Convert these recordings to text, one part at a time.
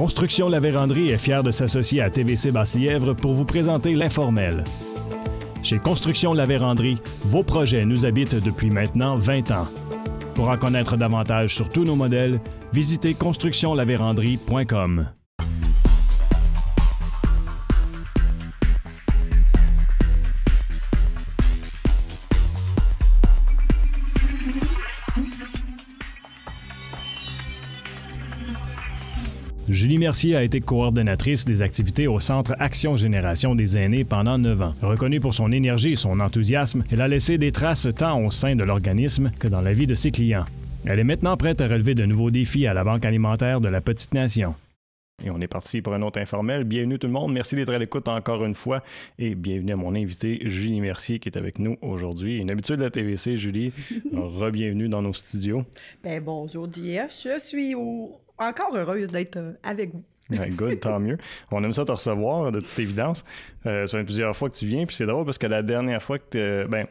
Construction La Véranderie est fière de s'associer à TVC Basse-Lièvre pour vous présenter l'informel. Chez Construction La Véranderie, vos projets nous habitent depuis maintenant 20 ans. Pour en connaître davantage sur tous nos modèles, visitez constructionlavéranderie.com. Julie Mercier a été coordonnatrice des activités au Centre Action Génération des aînés pendant neuf ans. Reconnue pour son énergie et son enthousiasme, elle a laissé des traces tant au sein de l'organisme que dans la vie de ses clients. Elle est maintenant prête à relever de nouveaux défis à la Banque alimentaire de la Petite Nation. Et on est parti pour un autre informel. Bienvenue tout le monde. Merci d'être à l'écoute encore une fois. Et bienvenue à mon invité, Julie Mercier, qui est avec nous aujourd'hui. Une habitude de la TVC, Julie. Re-bienvenue dans nos studios. Bien, bonjour, D.F. Je suis au encore heureuse d'être euh, avec vous. Ben, good, tant mieux. On aime ça te recevoir, de toute évidence. Euh, ça fait plusieurs fois que tu viens, puis c'est drôle parce que la dernière fois que tu ben,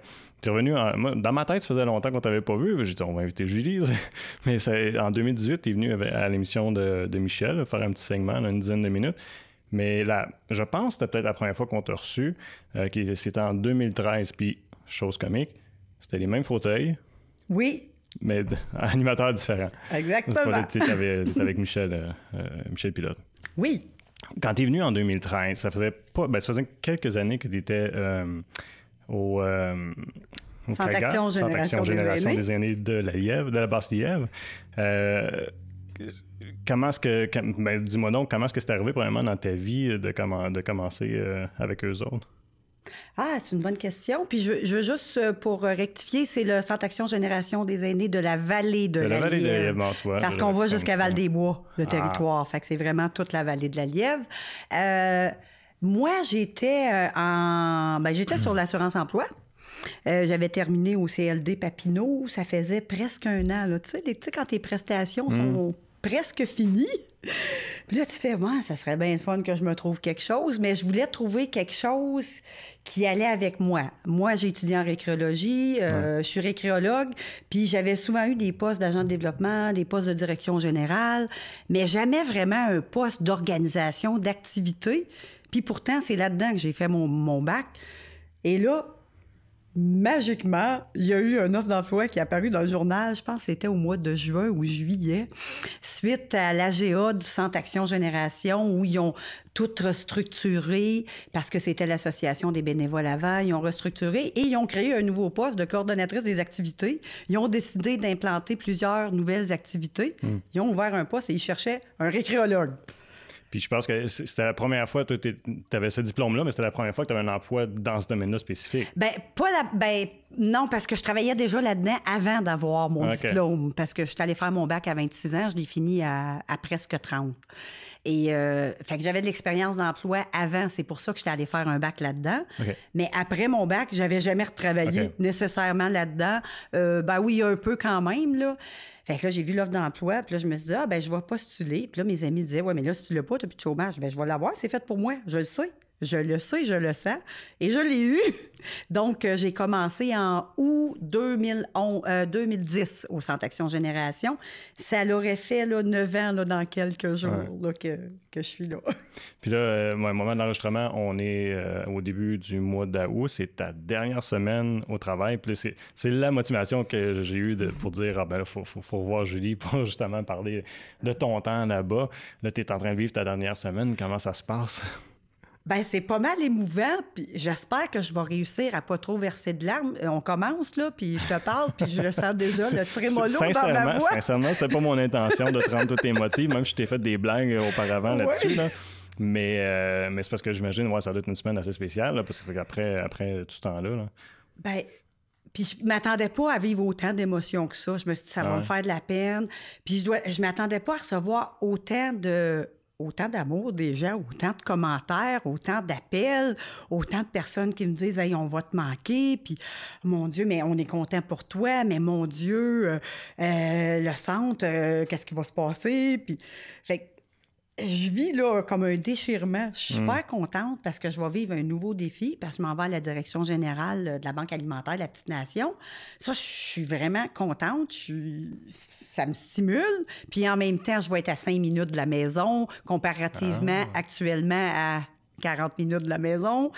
es revenu, dans ma tête, ça faisait longtemps qu'on t'avait pas vu. J'ai dit, on va inviter Julie. Mais en 2018, tu es venu à l'émission de, Michel faire un petit segment, une dizaine de minutes. Mais là, je pense que c'était peut-être la première fois qu'on t'a reçu. Euh, c'était en 2013, puis chose comique, c'était les mêmes fauteuils. Oui, mais animateur différent. Exactement. Tu étais avec Michel, euh, euh, Michel Pilote. Oui. Quand tu es venu en 2013, ça faisait pas. Ben, ça faisait quelques années que tu étais euh, au. au action, génération, des, génération des, aînés. de la Lièvre, de la basse Lièvre. comment est-ce que. Ben, dis-moi donc, comment est-ce que c'est arrivé, probablement, dans ta vie de, de commencer avec eux autres? Ah, c'est une bonne question. Puis je, veux juste, euh, pour euh, rectifier, c'est le Centre Action Génération des aînés de la vallée de, la, Parce qu'on va jusqu'à Val-des-Bois, le ah. territoire. Fait que c'est vraiment toute la vallée de la Lièvre. Euh, moi, j'étais en... Ben, j'étais sur l'assurance-emploi. j'avais terminé au CLD Papineau. Ça faisait presque un an. Tu sais, quand tes prestations hmm. sont presque fini. Puis là, tu fais, moi, ça serait bien fun que je me trouve quelque chose, mais je voulais trouver quelque chose qui allait avec moi. Moi, j'ai étudié en récréologie, euh, je suis récréologue, puis j'avais souvent eu des postes d'agent de développement, des postes de direction générale, mais jamais vraiment un poste d'organisation, d'activité. Puis pourtant, c'est là-dedans que j'ai fait mon, mon bac. Et là, magiquement, il y a eu un offre d'emploi qui est apparu dans le journal, je pense que c'était au mois de juin ou juillet, suite à l'AGA du Centre Action Génération, où ils ont tout restructuré, parce que c'était l'association des bénévoles avant, ils ont restructuré et ils ont créé un nouveau poste de coordonnatrice des activités. Ils ont décidé d'implanter plusieurs nouvelles activités. Hmm. Ils ont ouvert un poste et ils cherchaient un récréologue. Puis je pense que c'était la première fois que tu avais ce diplôme-là, mais c'était la première fois que tu avais un emploi dans ce domaine-là spécifique. Ben, pas ben, non, parce que je travaillais déjà là-dedans avant d'avoir mon diplôme, parce que je suis allée faire mon bac à 26 ans, je l'ai fini à, à presque 30. Euh, fait que j'avais de l'expérience d'emploi avant, c'est pour ça que j'étais allée faire un bac là-dedans. Mais après mon bac, j'avais jamais retravaillé nécessairement là-dedans. Euh, ben oui, un peu quand même là. Fait que là, j'ai vu l'offre d'emploi, puis là, je me suis dit, ah, ben, je vais postuler. Puis là, mes amis disaient, ouais, mais là, si tu l'as pas, t'as plus de chômage. Ben, je vais l'avoir, c'est fait pour moi, je le sais. Je le sais, je le sens. Et je l'ai eu. Donc, euh, j'ai commencé en août 2010 euh, au Centre Action Génération. Ça l'aurait fait là, 9 ans dans quelques jours que, je suis là. Puis là, euh, au moment de l'enregistrement, on est au début du mois d'août. C'est ta dernière semaine au travail. Puis c'est la motivation que j'ai eue de, pour dire Ah ben, il faut, faut, Julie pour justement parler de ton temps là-bas. là tu es en train de vivre ta dernière semaine. Comment ça se passe? Ben c'est pas mal émouvant, puis j'espère que je vais réussir à pas trop verser de larmes. Euh, on commence là, puis je te parle, puis je le déjà le trémolo dans ma voix. Sincèrement, c'était pas mon intention de te rendre tes motifs, même si je t'ai fait des blagues auparavant là-dessus Mais, euh, mais c'est parce que j'imagine, ouais, ça doit être une semaine assez spéciale, parce qu'après après tout ce temps-là. Ben, puis je m'attendais pas à vivre autant d'émotions que ça. Je me suis dit, ça va me faire de la peine. Puis je dois, je m'attendais pas à recevoir autant de autant d'amour déjà autant de commentaires, autant d'appels, autant de personnes qui me disent Hey, on va te manquer, puis mon Dieu, mais on est content pour toi, mais mon Dieu, euh, euh, le centre, euh, qu'est-ce qui va se passer? Puis, je vis là comme un déchirement. Je suis hmm. super contente parce que je vais vivre un nouveau défi, parce que je m'en vais à la direction générale euh, de la Banque alimentaire la Petite Nation. Ça, je suis vraiment contente. Ça me stimule. Puis en même temps, je vais être à 5 minutes de la maison, comparativement ah. actuellement à 40 minutes de la maison.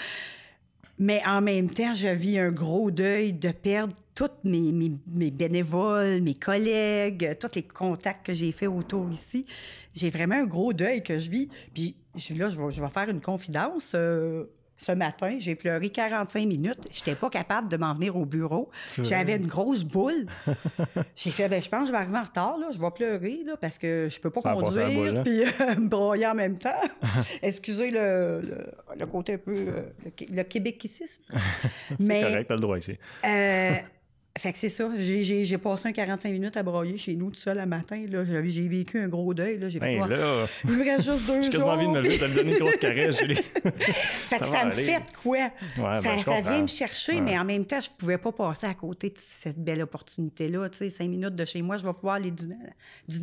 Mais en même temps, je vis un gros deuil de perdre tous mes, bénévoles, mes collègues, tous les contacts que j'ai fait autour ici. J'ai vraiment un gros deuil que je vis. Puis je, là, je vais, faire une confidence. Euh, ce matin, j'ai pleuré 45 minutes. Je n'étais pas capable de m'en venir au bureau. J'avais une grosse boule. j'ai fait, ben, je pense que je vais arriver en retard. Je vais pleurer parce que je peux pas conduire hein? puis euh, me broyer en même temps. Excusez le, côté un peu... Euh, le, québécoisisme. C'est correct, tu as le droit ici. Fait que c'est ça. J'ai, passé un 45 minutes à broyer chez nous tout seul le matin. Là. J'ai, vécu un gros deuil. Là. J'ai fait, ben il me reste juste deux jours. J'ai envie de me donner une grosse caresse, fait que ça, me fait quoi? Ben, ça, vient me chercher, mais en même temps, je pouvais pas passer à côté de cette belle opportunité-là. Tu sais, cinq minutes de chez moi, je vais pouvoir aller dîner,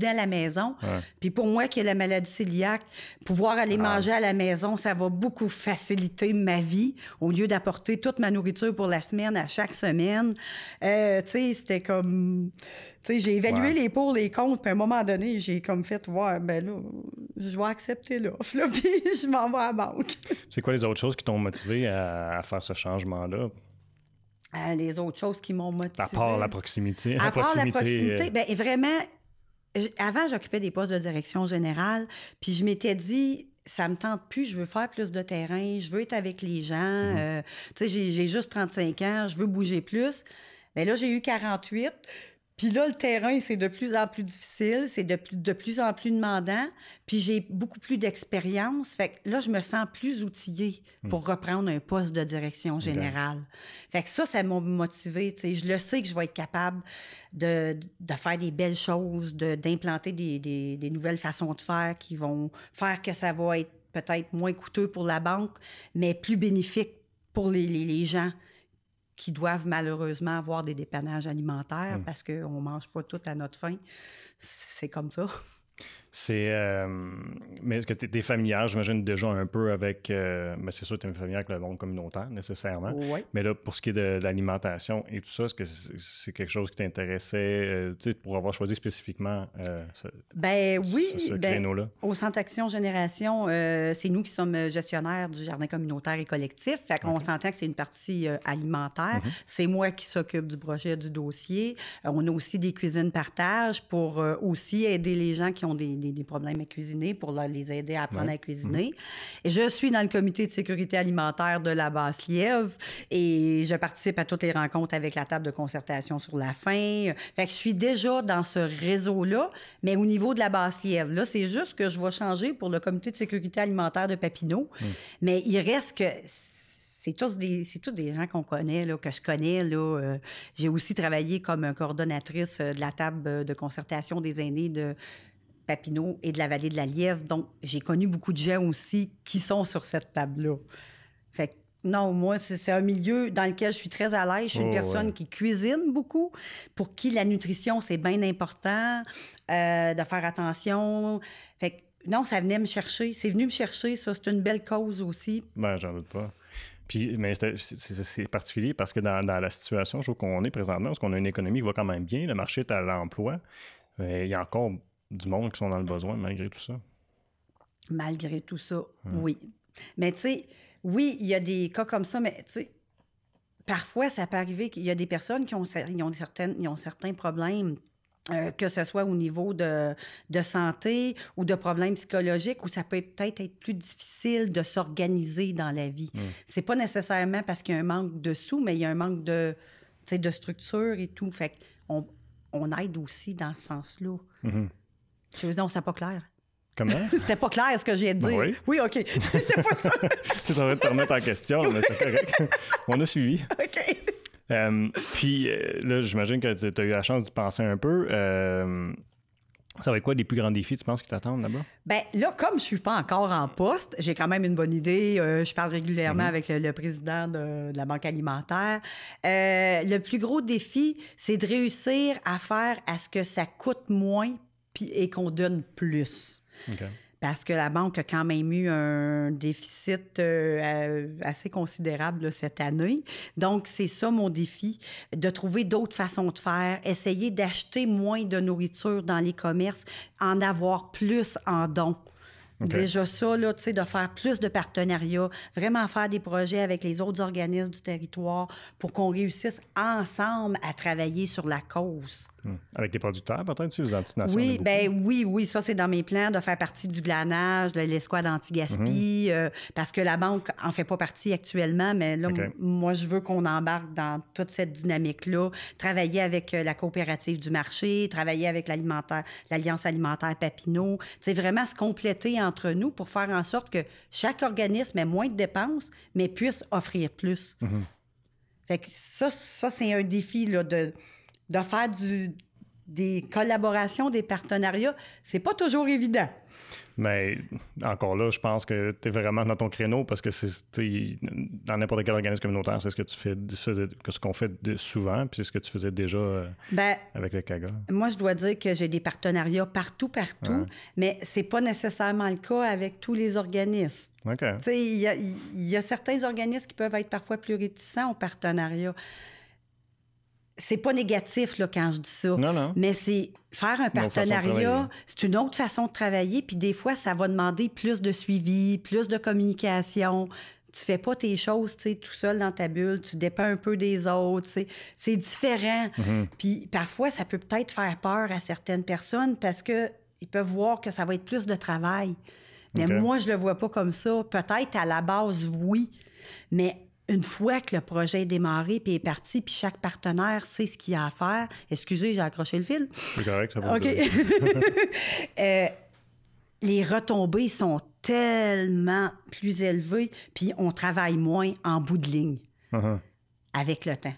à la maison. Puis pour moi, qui ai la maladie cœliaque, pouvoir aller manger à la maison, ça va beaucoup faciliter ma vie au lieu d'apporter toute ma nourriture pour la semaine à chaque semaine. Euh, euh, c'était comme, j'ai évalué les pour, les contre, puis à un moment donné, j'ai comme fait, ouais, ben là, je vais accepter l'offre, là, puis je m'en vais à la banque. C'est quoi les autres choses qui t'ont motivé à, faire ce changement-là? Euh, les autres choses qui m'ont motivé. À part la proximité. À part la proximité, ben, vraiment, avant, j'occupais des postes de direction générale, puis je m'étais dit, ça me tente plus, je veux faire plus de terrain, je veux être avec les gens, mm-hmm. euh, tu sais, j'ai juste 35 ans, je veux bouger plus. Mais ben là, j'ai eu 48. Puis là, le terrain, c'est de plus en plus difficile, c'est de plus, de plus en plus demandant. Puis j'ai beaucoup plus d'expérience. Fait que là, je me sens plus outillée hmm. pour reprendre un poste de direction générale. Fait que ça, ça m'a motivée. sais, Je le sais que je vais être capable de, de faire des belles choses, d'implanter des, des, des nouvelles façons de faire qui vont faire que ça va être peut-être moins coûteux pour la banque, mais plus bénéfique pour les, les, les gens qui doivent malheureusement avoir des dépannages alimentaires hmm. parce qu'on ne mange pas tout à notre faim. C'est comme ça. C'est. Euh, mais est-ce que tu es, familière, j'imagine, déjà un peu avec. Euh, mais c'est sûr, tu es familière avec le monde communautaire, nécessairement. Mais là, pour ce qui est de, l'alimentation et tout ça, est-ce que c'est quelque chose qui t'intéressait, euh, tu sais, pour avoir choisi spécifiquement ce, ben, oui, ben Au Centre Action Génération, c'est nous qui sommes gestionnaires du jardin communautaire et collectif. Fait qu'on s'entend que c'est une partie alimentaire. Mm-hmm. C'est moi qui s'occupe du projet, du dossier. on a aussi des cuisines partage pour aussi aider les gens qui ont des des, problèmes à cuisiner pour les aider à apprendre à mhm. cuisiner. Et je suis dans le comité de sécurité alimentaire de la Basse-Lièvre et je participe à toutes les rencontres avec la table de concertation sur la faim. Fait je suis déjà dans ce réseau-là, mais au niveau de la Basse-Lièvre. Là, c'est juste que je vais changer pour le comité de sécurité alimentaire de Papineau, mm. mais il reste que c'est tous des c'est tous des gens qu'on connaît que je connais là. Euh, j'ai aussi travaillé comme coordonnatrice euh, de la table de concertation des aînés de Papineau et de la vallée de la Lièvre. Donc, j'ai connu beaucoup de gens aussi qui sont sur cette table-là. Fait non, moi, c'est un milieu dans lequel je suis très à l'aise. Je suis une oh, personne qui cuisine beaucoup, pour qui la nutrition, c'est bien important, euh, de faire attention. Fait non, ça venait me chercher. C'est venu me chercher, ça. C'est une belle cause aussi. Ben, j'en doute pas. Puis, mais c'est particulier parce que dans, la situation je qu'on est présentement, parce qu'on a une économie qui va quand même bien, le marché est à l'emploi, il y a encore du monde qui sont dans le besoin malgré tout ça. Malgré tout ça, oui. Mais tu sais, oui, il y a des cas comme ça, mais tu sais, parfois, ça peut arriver qu'il y a des personnes qui ont, ils certaines, ils ont certains problèmes. Euh, que ce soit au niveau de, santé ou de problèmes psychologiques, où ça peut peut-être être plus difficile de s'organiser dans la vie. C'est pas nécessairement parce qu'il y a un manque de sous, mais il y a un manque de, de structure et tout. Fait on, aide aussi dans ce sens-là. Mm-hmm. Je dit on non, c'est pas clair. Comment? C'était pas clair ce que j'ai dit. Ben oui. oui, OK. c'est pas ça. c'est en train de te remettre en question, mais c'est correct. On a suivi. OK. Euh, puis euh, là, j'imagine que tu as eu la chance d'y penser un peu. Euh, ça va être quoi les plus grands défis, tu penses, qui t'attendent là-bas? Bien, là, comme je suis pas encore en poste, j'ai quand même une bonne idée. je parle régulièrement mhm. avec le, président de, la Banque alimentaire. le plus gros défi, c'est de réussir à faire à ce que ça coûte moins et qu'on donne plus. Parce que la banque a quand même eu un déficit euh, euh, assez considérable cette année. Donc, c'est ça mon défi, de trouver d'autres façons de faire, essayer d'acheter moins de nourriture dans les commerces, en avoir plus en dons. Déjà ça, là, tu sais, de faire plus de partenariats, vraiment faire des projets avec les autres organismes du territoire pour qu'on réussisse ensemble à travailler sur la cause. Hmm. Avec des producteurs, peut-être, si vous des Oui, ben oui, oui, ça, c'est dans mes plans de faire partie du glanage, de l'escouade anti-gaspi, mhm. euh, parce que la banque en fait pas partie actuellement, mais là, moi, je veux qu'on embarque dans toute cette dynamique-là, travailler avec euh, la coopérative du marché, travailler avec l'alimentaire, l'Alliance alimentaire Papineau. C'est vraiment se compléter entre nous pour faire en sorte que chaque organisme ait moins de dépenses, mais puisse offrir plus. Mhm. Fait que ça, ça c'est un défi là, de de faire du, des collaborations, des partenariats, c'est pas toujours évident. Mais encore là, je pense que tu es vraiment dans ton créneau parce que c'est dans n'importe quel organisme communautaire, c'est ce que tu fais, ce qu'on fait souvent, puis c'est ce que tu faisais déjà euh, ben, avec le CAGA. Moi, je dois dire que j'ai des partenariats partout, partout, mais c'est pas nécessairement le cas avec tous les organismes. Il y, y, a certains organismes qui peuvent être parfois plus réticents au partenariat c'est pas négatif là, quand je dis ça. Non, non. Mais c'est faire un partenariat, c'est une autre façon de travailler. Puis des fois, ça va demander plus de suivi, plus de communication. Tu fais pas tes choses tout seul dans ta bulle, tu dépends un peu des autres. C'est différent. Mhm. Puis parfois, ça peut peut-être faire peur à certaines personnes parce qu'ils peuvent voir que ça va être plus de travail. Mais moi, je le vois pas comme ça. Peut-être à la base, oui. Mais une fois que le projet est démarré puis est parti, puis chaque partenaire sait ce qu'il a à faire. Excusez, j'ai accroché le fil. C'est correct, ça va. OK. Euh, les retombées sont tellement plus élevées, puis on travaille moins en bout de ligne uh-huh. avec le temps.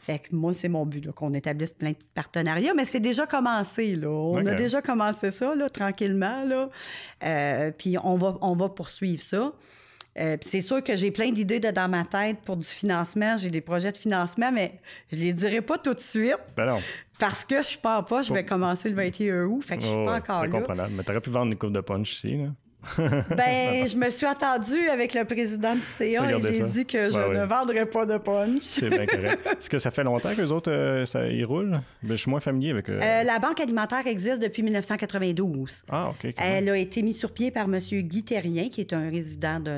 Fait que moi, c'est mon but, qu'on établisse plein de partenariats, mais c'est déjà commencé, là. On a déjà commencé ça, là, tranquillement, là. Euh, puis on va, on va poursuivre ça. Euh, c'est sûr que j'ai plein d'idées dans ma tête pour du financement. J'ai des projets de financement, mais je les dirai pas tout de suite. Ben Parce que je suis pas pas, je vais commencer le 21 août. Fait que je suis pas encore là. C'est comprenable. Mais t'aurais pu vendre une coupe de punch ici, là. ben, je me suis attendue avec le président du CA et j'ai dit que je ben ne vendrais pas de punch. C'est bien correct. Est-ce que ça fait longtemps que les autres, euh, ça, y roule ben, je suis moins familier avec eux. Euh, la Banque alimentaire existe depuis 1992. Ah, OK. Elle a été mise sur pied par M. Guy Thérien, qui est un résident de,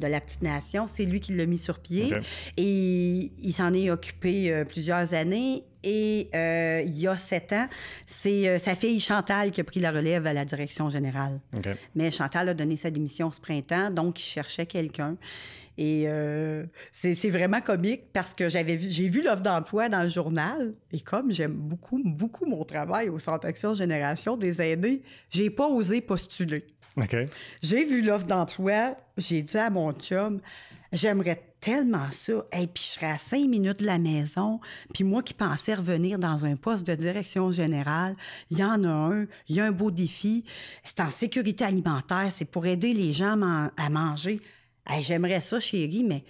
la Petite Nation. C'est lui qui l'a mise sur pied. Et il s'en est occupé euh, plusieurs années. Et euh, il y a sept ans, c'est euh, sa fille Chantal qui a pris la relève à la direction générale. Mais Chantal a donné sa démission ce printemps, donc il cherchait quelqu'un. Et euh, c'est vraiment comique parce que j'avais j'ai vu l'offre d'emploi dans le journal et comme j'aime beaucoup, beaucoup mon travail au Centre Action Génération des aînés, j'ai pas osé postuler. J'ai vu l'offre d'emploi, j'ai dit à mon chum, j'aimerais tellement ça. Et puis je serais à cinq minutes de la maison. Puis moi qui pensais revenir dans un poste de direction générale, il y en a un, il y a un beau défi. C'est en sécurité alimentaire, c'est pour aider les gens à manger. J'aimerais ça, chérie, mais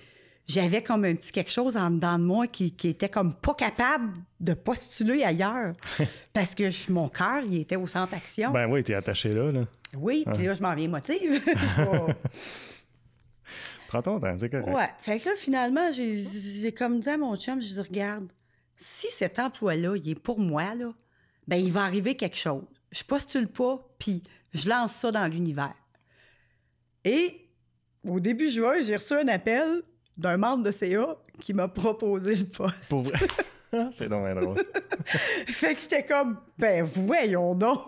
j'avais comme un petit quelque chose en dedans de moi qui, qui était comme pas capable de postuler ailleurs parce que mon cœur, il était au centre action. Ben oui, t'es attaché là, là. Oui, puis ah. là, je m'en viens motive. Prends Ouais. Fait que là, finalement, j'ai comme dit à mon chum, je dis, regarde, si cet emploi-là, il est pour moi, là, ben il va arriver quelque chose. Je postule pas, puis je lance ça dans l'univers. Et au début juin, j'ai reçu un appel d'un membre de CA qui m'a proposé le poste. Pour... Ah, c'est dommage drôle. fait que j'étais comme, ben voyons donc.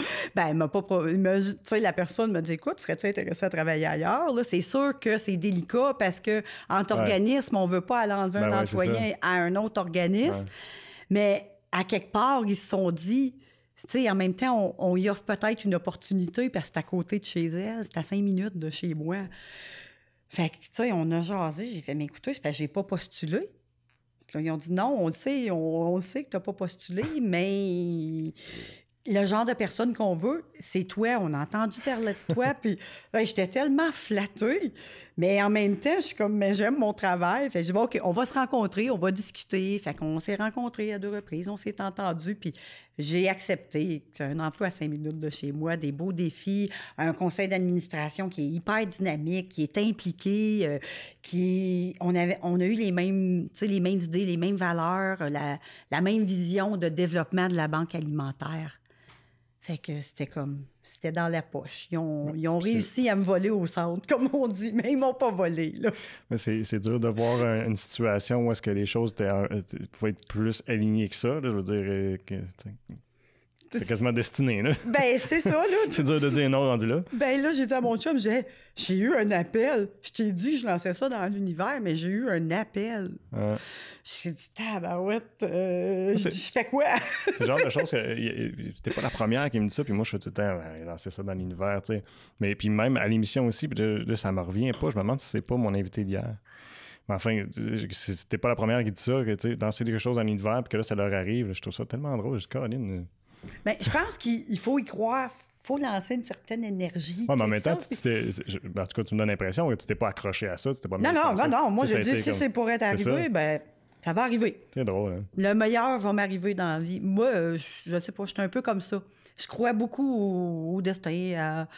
ben, m'a pas. Tu sais, la personne me dit écoute, serais-tu intéressé à travailler ailleurs? C'est sûr que c'est délicat parce que en organisme, on on veut pas aller enlever ben un employé à un autre organisme. Mais à quelque part, ils se sont dit. sais, en même temps, on, lui offre peut-être une opportunité parce que c'est à côté de chez elle, c'est à cinq minutes de chez moi. Fait que, tu sais, on a jasé, j'ai fait, mais écoutez, c'est parce j'ai pas postulé. ils ont dit non, on le sait, on, le sait que tu n'as pas postulé, mais le genre de personne qu'on veut, c'est toi. On a entendu parler de toi, puis j'étais tellement flattée. Mais en même temps, je suis comme, mais j'aime mon travail. Fait je dis, OK, on va se rencontrer, on va discuter. Fait qu'on s'est rencontrés à deux reprises, on s'est entendus, puis j'ai accepté C'est un emploi à cinq minutes de chez moi, des beaux défis, un conseil d'administration qui est hyper dynamique, qui est impliqué, euh, qui on a eu les mêmes, les mêmes idées, les mêmes valeurs, la même vision de développement de la banque alimentaire. Fait que c'était comme, c'était dans la poche. Ils ont, réussi à me voler au centre, comme on dit, mais ils m'ont pas volé. Mais c'est, dur de voir une situation où est-ce que les choses euh, pouvaient être plus alignées que ça. je veux dire, euh, c'est quasiment destiné, là. Ben, c'est ça, là. c'est dur de dire non rendu là. Ben, là, j'ai dit à mon chum, j'ai, j'ai eu un appel. Je t'ai dit je lançais ça dans l'univers, mais j'ai eu un appel. me suis dit, tabarouette, euh, ah, je fais quoi? c'est le genre de choses que t'es pas la première qui me dit ça, puis moi, je suis tout le temps, ben, lancer ça dans l'univers, tu sais. Mais puis même à l'émission aussi, puis là, ça me revient pas. Je me demande si c'est pas mon invité d'hier. Mais enfin, c'était pas la première qui dit ça, que tu sais, lancer quelque chose dans l'univers, puis que là, ça leur arrive. Je trouve ça tellement drôle. Je mais ben, je pense qu'il faut y croire. faut lancer une certaine énergie. en même temps, tu, ben, en tout cas, tu me donnes l'impression que tu t'es pas accroché à ça. Tu t'es pas Non, non, non, non. Moi, je dis, si c'est pour être arrivé, ça. ben, ça va arriver. C'est drôle, hein. Le meilleur va m'arriver dans la vie. Moi, euh, je, ne sais pas, je suis un peu comme ça. Je crois beaucoup au, destin. À,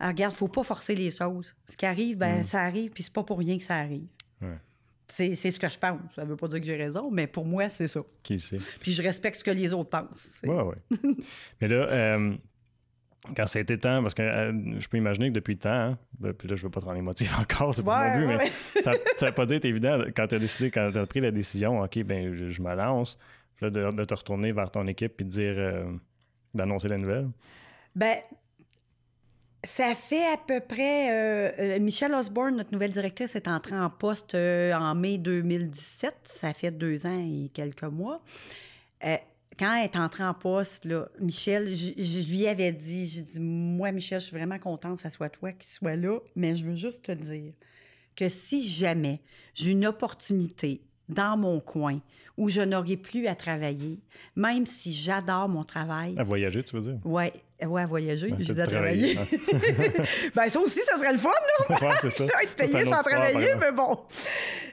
il regarde, faut pas forcer les choses. Ce qui arrive, ben, hmm. ça arrive, puis c'est pas pour rien que ça arrive. Ouais. C'est, ce que je pense. Ça ne veut pas dire que j'ai raison, mais pour moi, c'est ça. Qui Puis je respecte ce que les autres pensent. Oui, oui. mais là, euh, quand ça a été temps, parce que euh, je peux imaginer que depuis le temps, hein, puis là, je ne veux pas te rendre émotif encore, c'est pas mon but, mais ça veut pas évident quand tu as décidé, quand tu pris la décision, OK, ben je, me lance, de, te retourner vers ton équipe puis dire, euh, d'annoncer la nouvelle. Ben, ça fait à peu près. Euh, euh, Michelle Osborne, notre nouvelle directrice, est entrée en poste euh, en mai 2017. Ça fait deux ans et quelques mois. quand elle est entrée en poste, là, Michel, je, lui avais dit, j'ai dit, moi, Michelle, je suis vraiment contente que ce soit toi qui sois là, mais je veux juste te dire que si jamais j'ai une opportunité dans mon coin où je n'aurai plus à travailler, même si j'adore mon travail. À voyager, tu veux dire? Oui, à voyager, ben, je dois travailler. travailler. Hein. Ben, ça aussi, ça serait le fun, là! Je c'est être payé sans travailler, mais bon.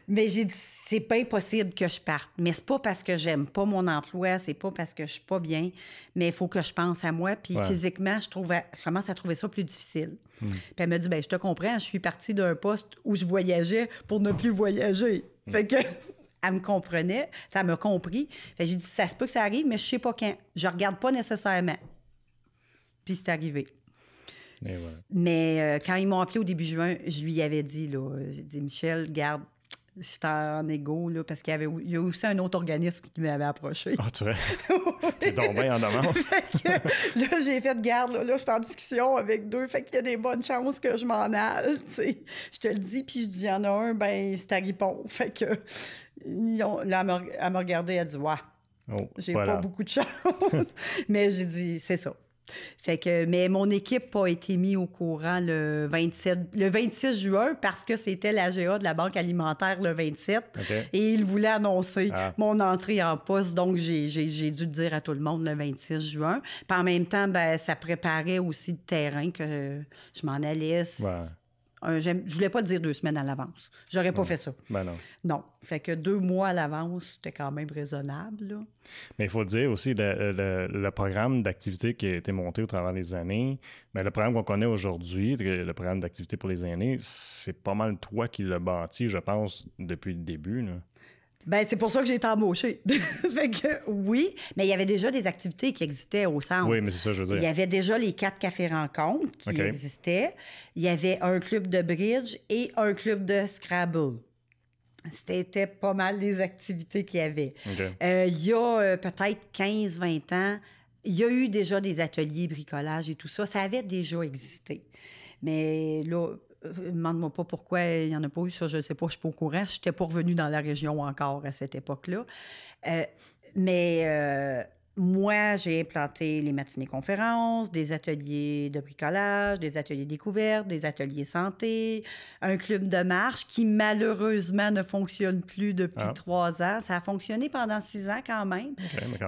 Mais j'ai dit, c'est pas impossible que je parte. Mais c'est pas parce que j'aime pas mon emploi, c'est pas parce que je suis pas bien, mais il faut que je pense à moi. Puis physiquement, je, trouve à... commence à trouver ça plus difficile. Hmm. Puis elle m'a dit, ben je te comprends, je suis partie d'un poste où je voyageais pour ne plus voyager. Hmm. Fait que elle me comprenait, ça m'a compris. j'ai dit, ça se peut que ça arrive, mais je sais pas quand. Je regarde pas nécessairement. Puis c'est arrivé. Eh mais euh, quand ils m'ont appelé au début juin, je lui avais dit, là, j'ai dit, Michel, garde, J'étais en égo, là, parce qu'il y, avait, a aussi un autre organisme qui m'avait approché. Ah, tu vois. T'es en demande. là, j'ai fait de garde. Là, je en discussion avec deux. Fait qu'il y a des bonnes chances que je m'en aille. sais. Je te le dis, puis je dis, il y en a un, ben, c'est ripon Fait que, là, elle m'a regardé, elle dit, ouais, oh, j'ai pas beaucoup de chance. Mais j'ai dit, c'est ça. Fait que, mais mon équipe a été mise au courant le le 26 juin parce que c'était la GA de la Banque alimentaire le 27 et ils voulaient annoncer ah. mon entrée en poste. Donc, j'ai dû dire à tout le monde le 26 juin. Puis en même temps, ben, ça préparait aussi le terrain que je m'en allais. Euh, je voulais pas le dire deux semaines à l'avance. J'aurais pas fait ça. Ben non. Non. Fait que deux mois à l'avance, c'était quand même raisonnable. Mais il faut dire aussi, le, programme d'activité qui a été monté au travers des années, Mais ben, le programme qu'on connaît aujourd'hui, le programme d'activité pour les années, c'est pas mal toi qui l'as bâti, je pense, depuis le début. Ben, c'est pour ça que j'ai été embauchée. fait que, oui, mais il y avait déjà des activités qui existaient au centre. Oui, mais c'est ça, je veux dire. Il y avait déjà les quatre cafés rencontres qui existaient. Il y avait un club de bridge et un club de Scrabble. C'était pas mal les activités qu'il y avait. Euh, il y a euh, peut-être 15-20 ans, il y a eu déjà des ateliers bricolage et tout ça. Ça avait déjà existé. Mais là, euh, demande-moi pas pourquoi il n'y en a pas eu, ça, je ne sais pas, je ne suis pas au courant. Je n'étais pas revenue dans la région encore à cette époque-là. Euh, mais euh, moi, j'ai implanté les matinées conférences, des ateliers de bricolage, des ateliers découvertes, des ateliers santé, un club de marche qui malheureusement ne fonctionne plus depuis ah. trois ans. Ça a fonctionné pendant six ans quand même,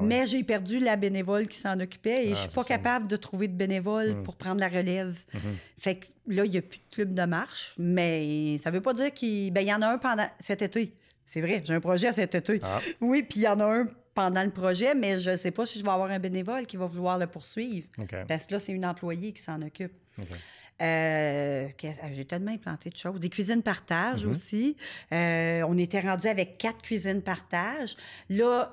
mais, j'ai perdu la bénévole qui s'en occupait et ah, je suis pas capable de trouver de bénévole hmm. pour prendre la relève. Mhm. Fait que là, il n'y a plus de club de marche, mais ça veut pas dire qu'il ben, y en a un pendant cet été. C'est vrai, j'ai un projet cet été. Ah. Oui, puis il y en a un pendant le projet, mais je ne sais pas si je vais avoir un bénévole qui va vouloir le poursuivre. Parce que là, c'est une employée qui s'en occupe. Euh, euh, j'ai tellement implanté de choses. Des cuisines partage mhm. aussi. Euh, on était rendu avec quatre cuisines partage. Là,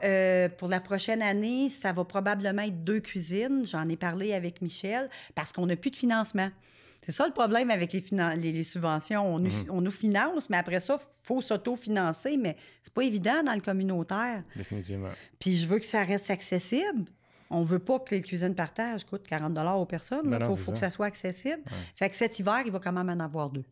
pour la prochaine année, ça va probablement être deux cuisines. J'en ai parlé avec Michel parce qu'on n'a plus de financement. C'est ça le problème avec les, les, subventions. Mhm. On, nous, finance, mais après ça, il faut s'autofinancer, mais c'est pas évident dans le communautaire. Définitivement. Puis je veux que ça reste accessible. On veut pas que les cuisines partagent, coûtent 40 aux personnes. Il ben faut, que ça soit accessible. Fait que cet hiver, il va quand même en avoir deux.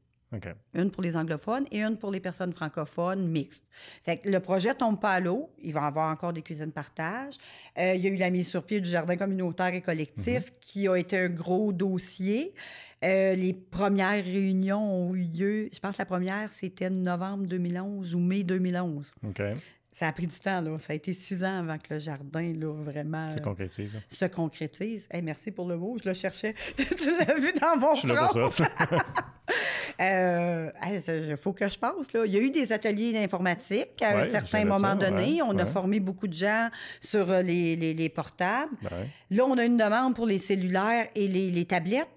Une pour les anglophones et une pour les personnes francophones mixtes. Fait le projet tombe pas à l'eau. Il va y avoir encore des cuisines partage. Euh, il y a eu la mise sur pied du jardin communautaire et collectif mm-hmm. qui a été un gros dossier. Euh, les premières réunions ont eu lieu. Je pense que la première, c'était novembre 2011 ou mai 2011. OK ça a pris du temps, là. Ça a été six ans avant que le jardin, vraiment. Euh, se concrétise. merci pour le mot. Je le cherchais. tu l'as vu dans mon Je suis là Il euh, faut que je pense. Il y a eu des ateliers d'informatique à un certain moment donné. on a formé beaucoup de gens sur euh, les, portables. Là, on a une demande pour les cellulaires et les tablettes.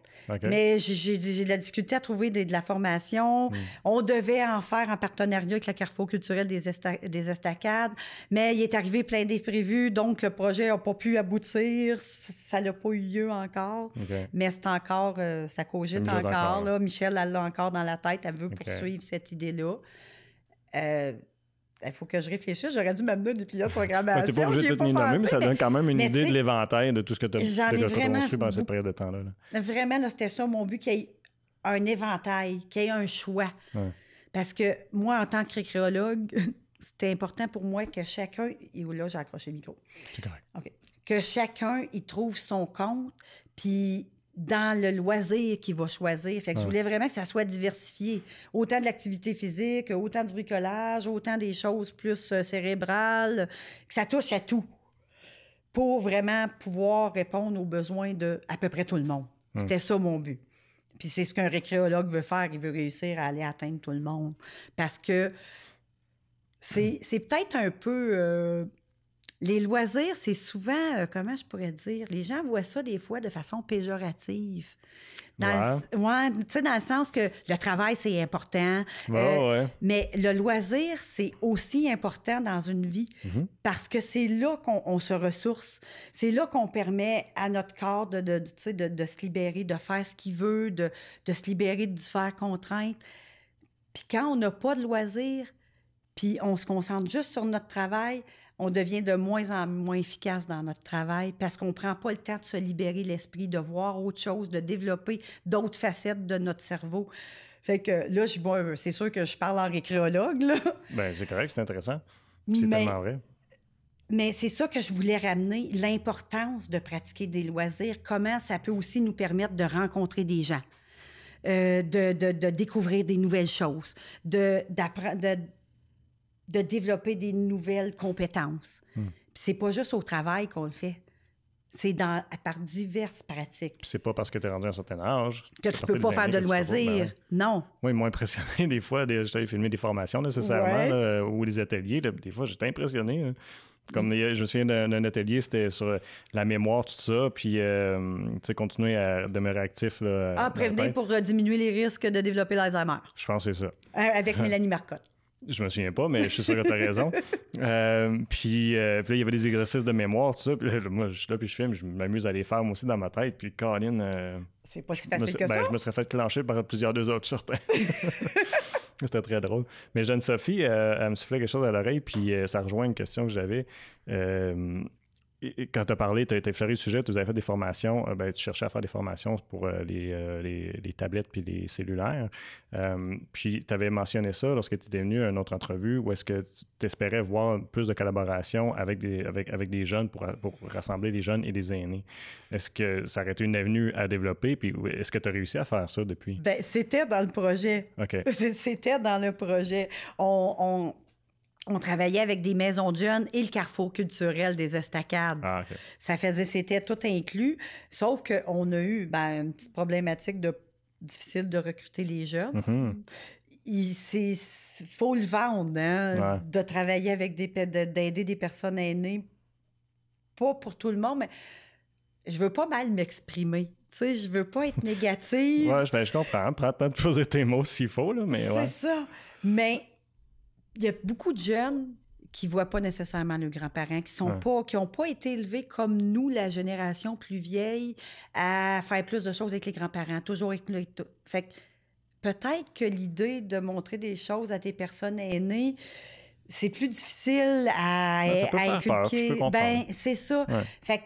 Mais j'ai de la difficulté à trouver de, la formation. Hmm. On devait en faire en partenariat avec la Carrefour culturelle des, des Estacades, mais il est arrivé plein d'imprévus, donc le projet n'a pas pu aboutir. Ça n'a pas eu lieu encore. Mais c'est encore, euh, ça cogite encore. Là. Michel, elle l'a encore dans la tête. Elle veut poursuivre cette idée-là. Euh, il faut que je réfléchisse. J'aurais dû m'amener des pilotes de programmation. Tu pas obligé de tout nommer, mais ça donne quand même une idée de l'éventail de tout ce que tu as, reçu pendant cette période de temps-là. Vraiment, c'était ça mon but, qu'il y ait un éventail, qu'il y ait un choix. Parce que moi, en tant que récréologue, c'était important pour moi que chacun. Et là, j'ai accroché le micro. C'est correct. OK. Que chacun y trouve son compte, puis dans le loisir qu'il va choisir. Fait que je voulais vraiment que ça soit diversifié. Autant de l'activité physique, autant du bricolage, autant des choses plus euh, cérébrales, que ça touche à tout pour vraiment pouvoir répondre aux besoins de à peu près tout le monde. C'était ça mon but. Puis c'est ce qu'un récréologue veut faire, il veut réussir à aller atteindre tout le monde. Parce que c'est, peut-être un peu... Euh, les loisirs, c'est souvent, euh, comment je pourrais dire, les gens voient ça des fois de façon péjorative. Dans ouais. le, dans le sens que le travail, c'est important. Euh, mais le loisir, c'est aussi important dans une vie mhm. parce que c'est là qu'on se ressource. C'est là qu'on permet à notre corps de, de, se libérer, de faire ce qu'il veut, de, se libérer de différentes contraintes. Puis quand on n'a pas de loisirs, puis on se concentre juste sur notre travail, on devient de moins en moins efficace dans notre travail parce qu'on ne prend pas le temps de se libérer l'esprit, de voir autre chose, de développer d'autres facettes de notre cerveau. Fait que là, je, c'est sûr que je parle en récréologue. Là. Bien, c'est correct, c'est intéressant. C'est mais, tellement vrai. Mais c'est ça que je voulais ramener, l'importance de pratiquer des loisirs, comment ça peut aussi nous permettre de rencontrer des gens, euh, de, découvrir des nouvelles choses, de, d'apprendre... De, de développer des nouvelles compétences. Hmm. Puis c'est pas juste au travail qu'on le fait. C'est dans, par diverses pratiques. c'est pas parce que tu es rendu à un certain âge que tu peux pas faire de loisirs. Non. Moi, ils m'ont impressionné des fois. J'étais filmé des formations nécessairement ou des ateliers. des fois, j'étais impressionné. Comme je me souviens d'un atelier, c'était sur euh, la mémoire, tout ça, puis euh, sais continuer à demeurer actif. ah, prévenir pour euh, diminuer les risques de développer l'Alzheimer. Je pense que c'est ça. avec Mélanie Marcotte. Je me souviens pas, mais je suis sûr que tu as raison. Euh, euh, puis, là, il y avait des exercices de mémoire, tout ça. Puis moi, je suis là, puis je filme, je m'amuse à les faire, aussi, dans ma tête. Puis Caroline... Euh, c'est pas si facile que ben, ça. Je me serais fait clencher par plusieurs deux autres, certains. C'était très drôle. Mais Jeanne-Sophie, elle me soufflait quelque chose à l'oreille, puis ça rejoint une question que j'avais quand tu as parlé, tu as, été effleuré le sujet, tu avais fait des formations, euh, ben, tu cherchais à faire des formations pour euh, euh, les, les, tablettes puis les cellulaires. puis tu avais mentionné ça lorsque tu étais venu à une autre entrevue où est-ce que tu espérais voir plus de collaboration avec des, avec, des jeunes pour, pour rassembler les jeunes et les aînés. Est-ce que ça aurait été une avenue à développer? Puis est-ce que tu as réussi à faire ça depuis? Ben, c'était dans le projet. C'était dans le projet. on on travaillait avec des maisons de jeunes et le carrefour culturel des Estacades. Ah, ça faisait, c'était tout inclus, sauf qu'on a eu ben, une petite problématique de difficile de recruter les jeunes. Mm-hmm. Il faut le vendre, hein, de travailler avec des... d'aider des personnes aînées. Pas pour tout le monde, mais je veux pas mal m'exprimer. Tu sais, je veux pas être négative. ben, je comprends. Prends le temps de poser tes mots s'il faut, là, mais... C'est ça. Mais il y a beaucoup de jeunes qui voient pas nécessairement leurs grands-parents, qui sont pas, qui ont pas été élevés comme nous, la génération plus vieille, à faire plus de choses avec les grands-parents, toujours avec nous. Fait peut-être que, l'idée de montrer des choses à tes personnes aînées, c'est plus difficile à, ben, inculquer. ben, c'est ça. Fait Fait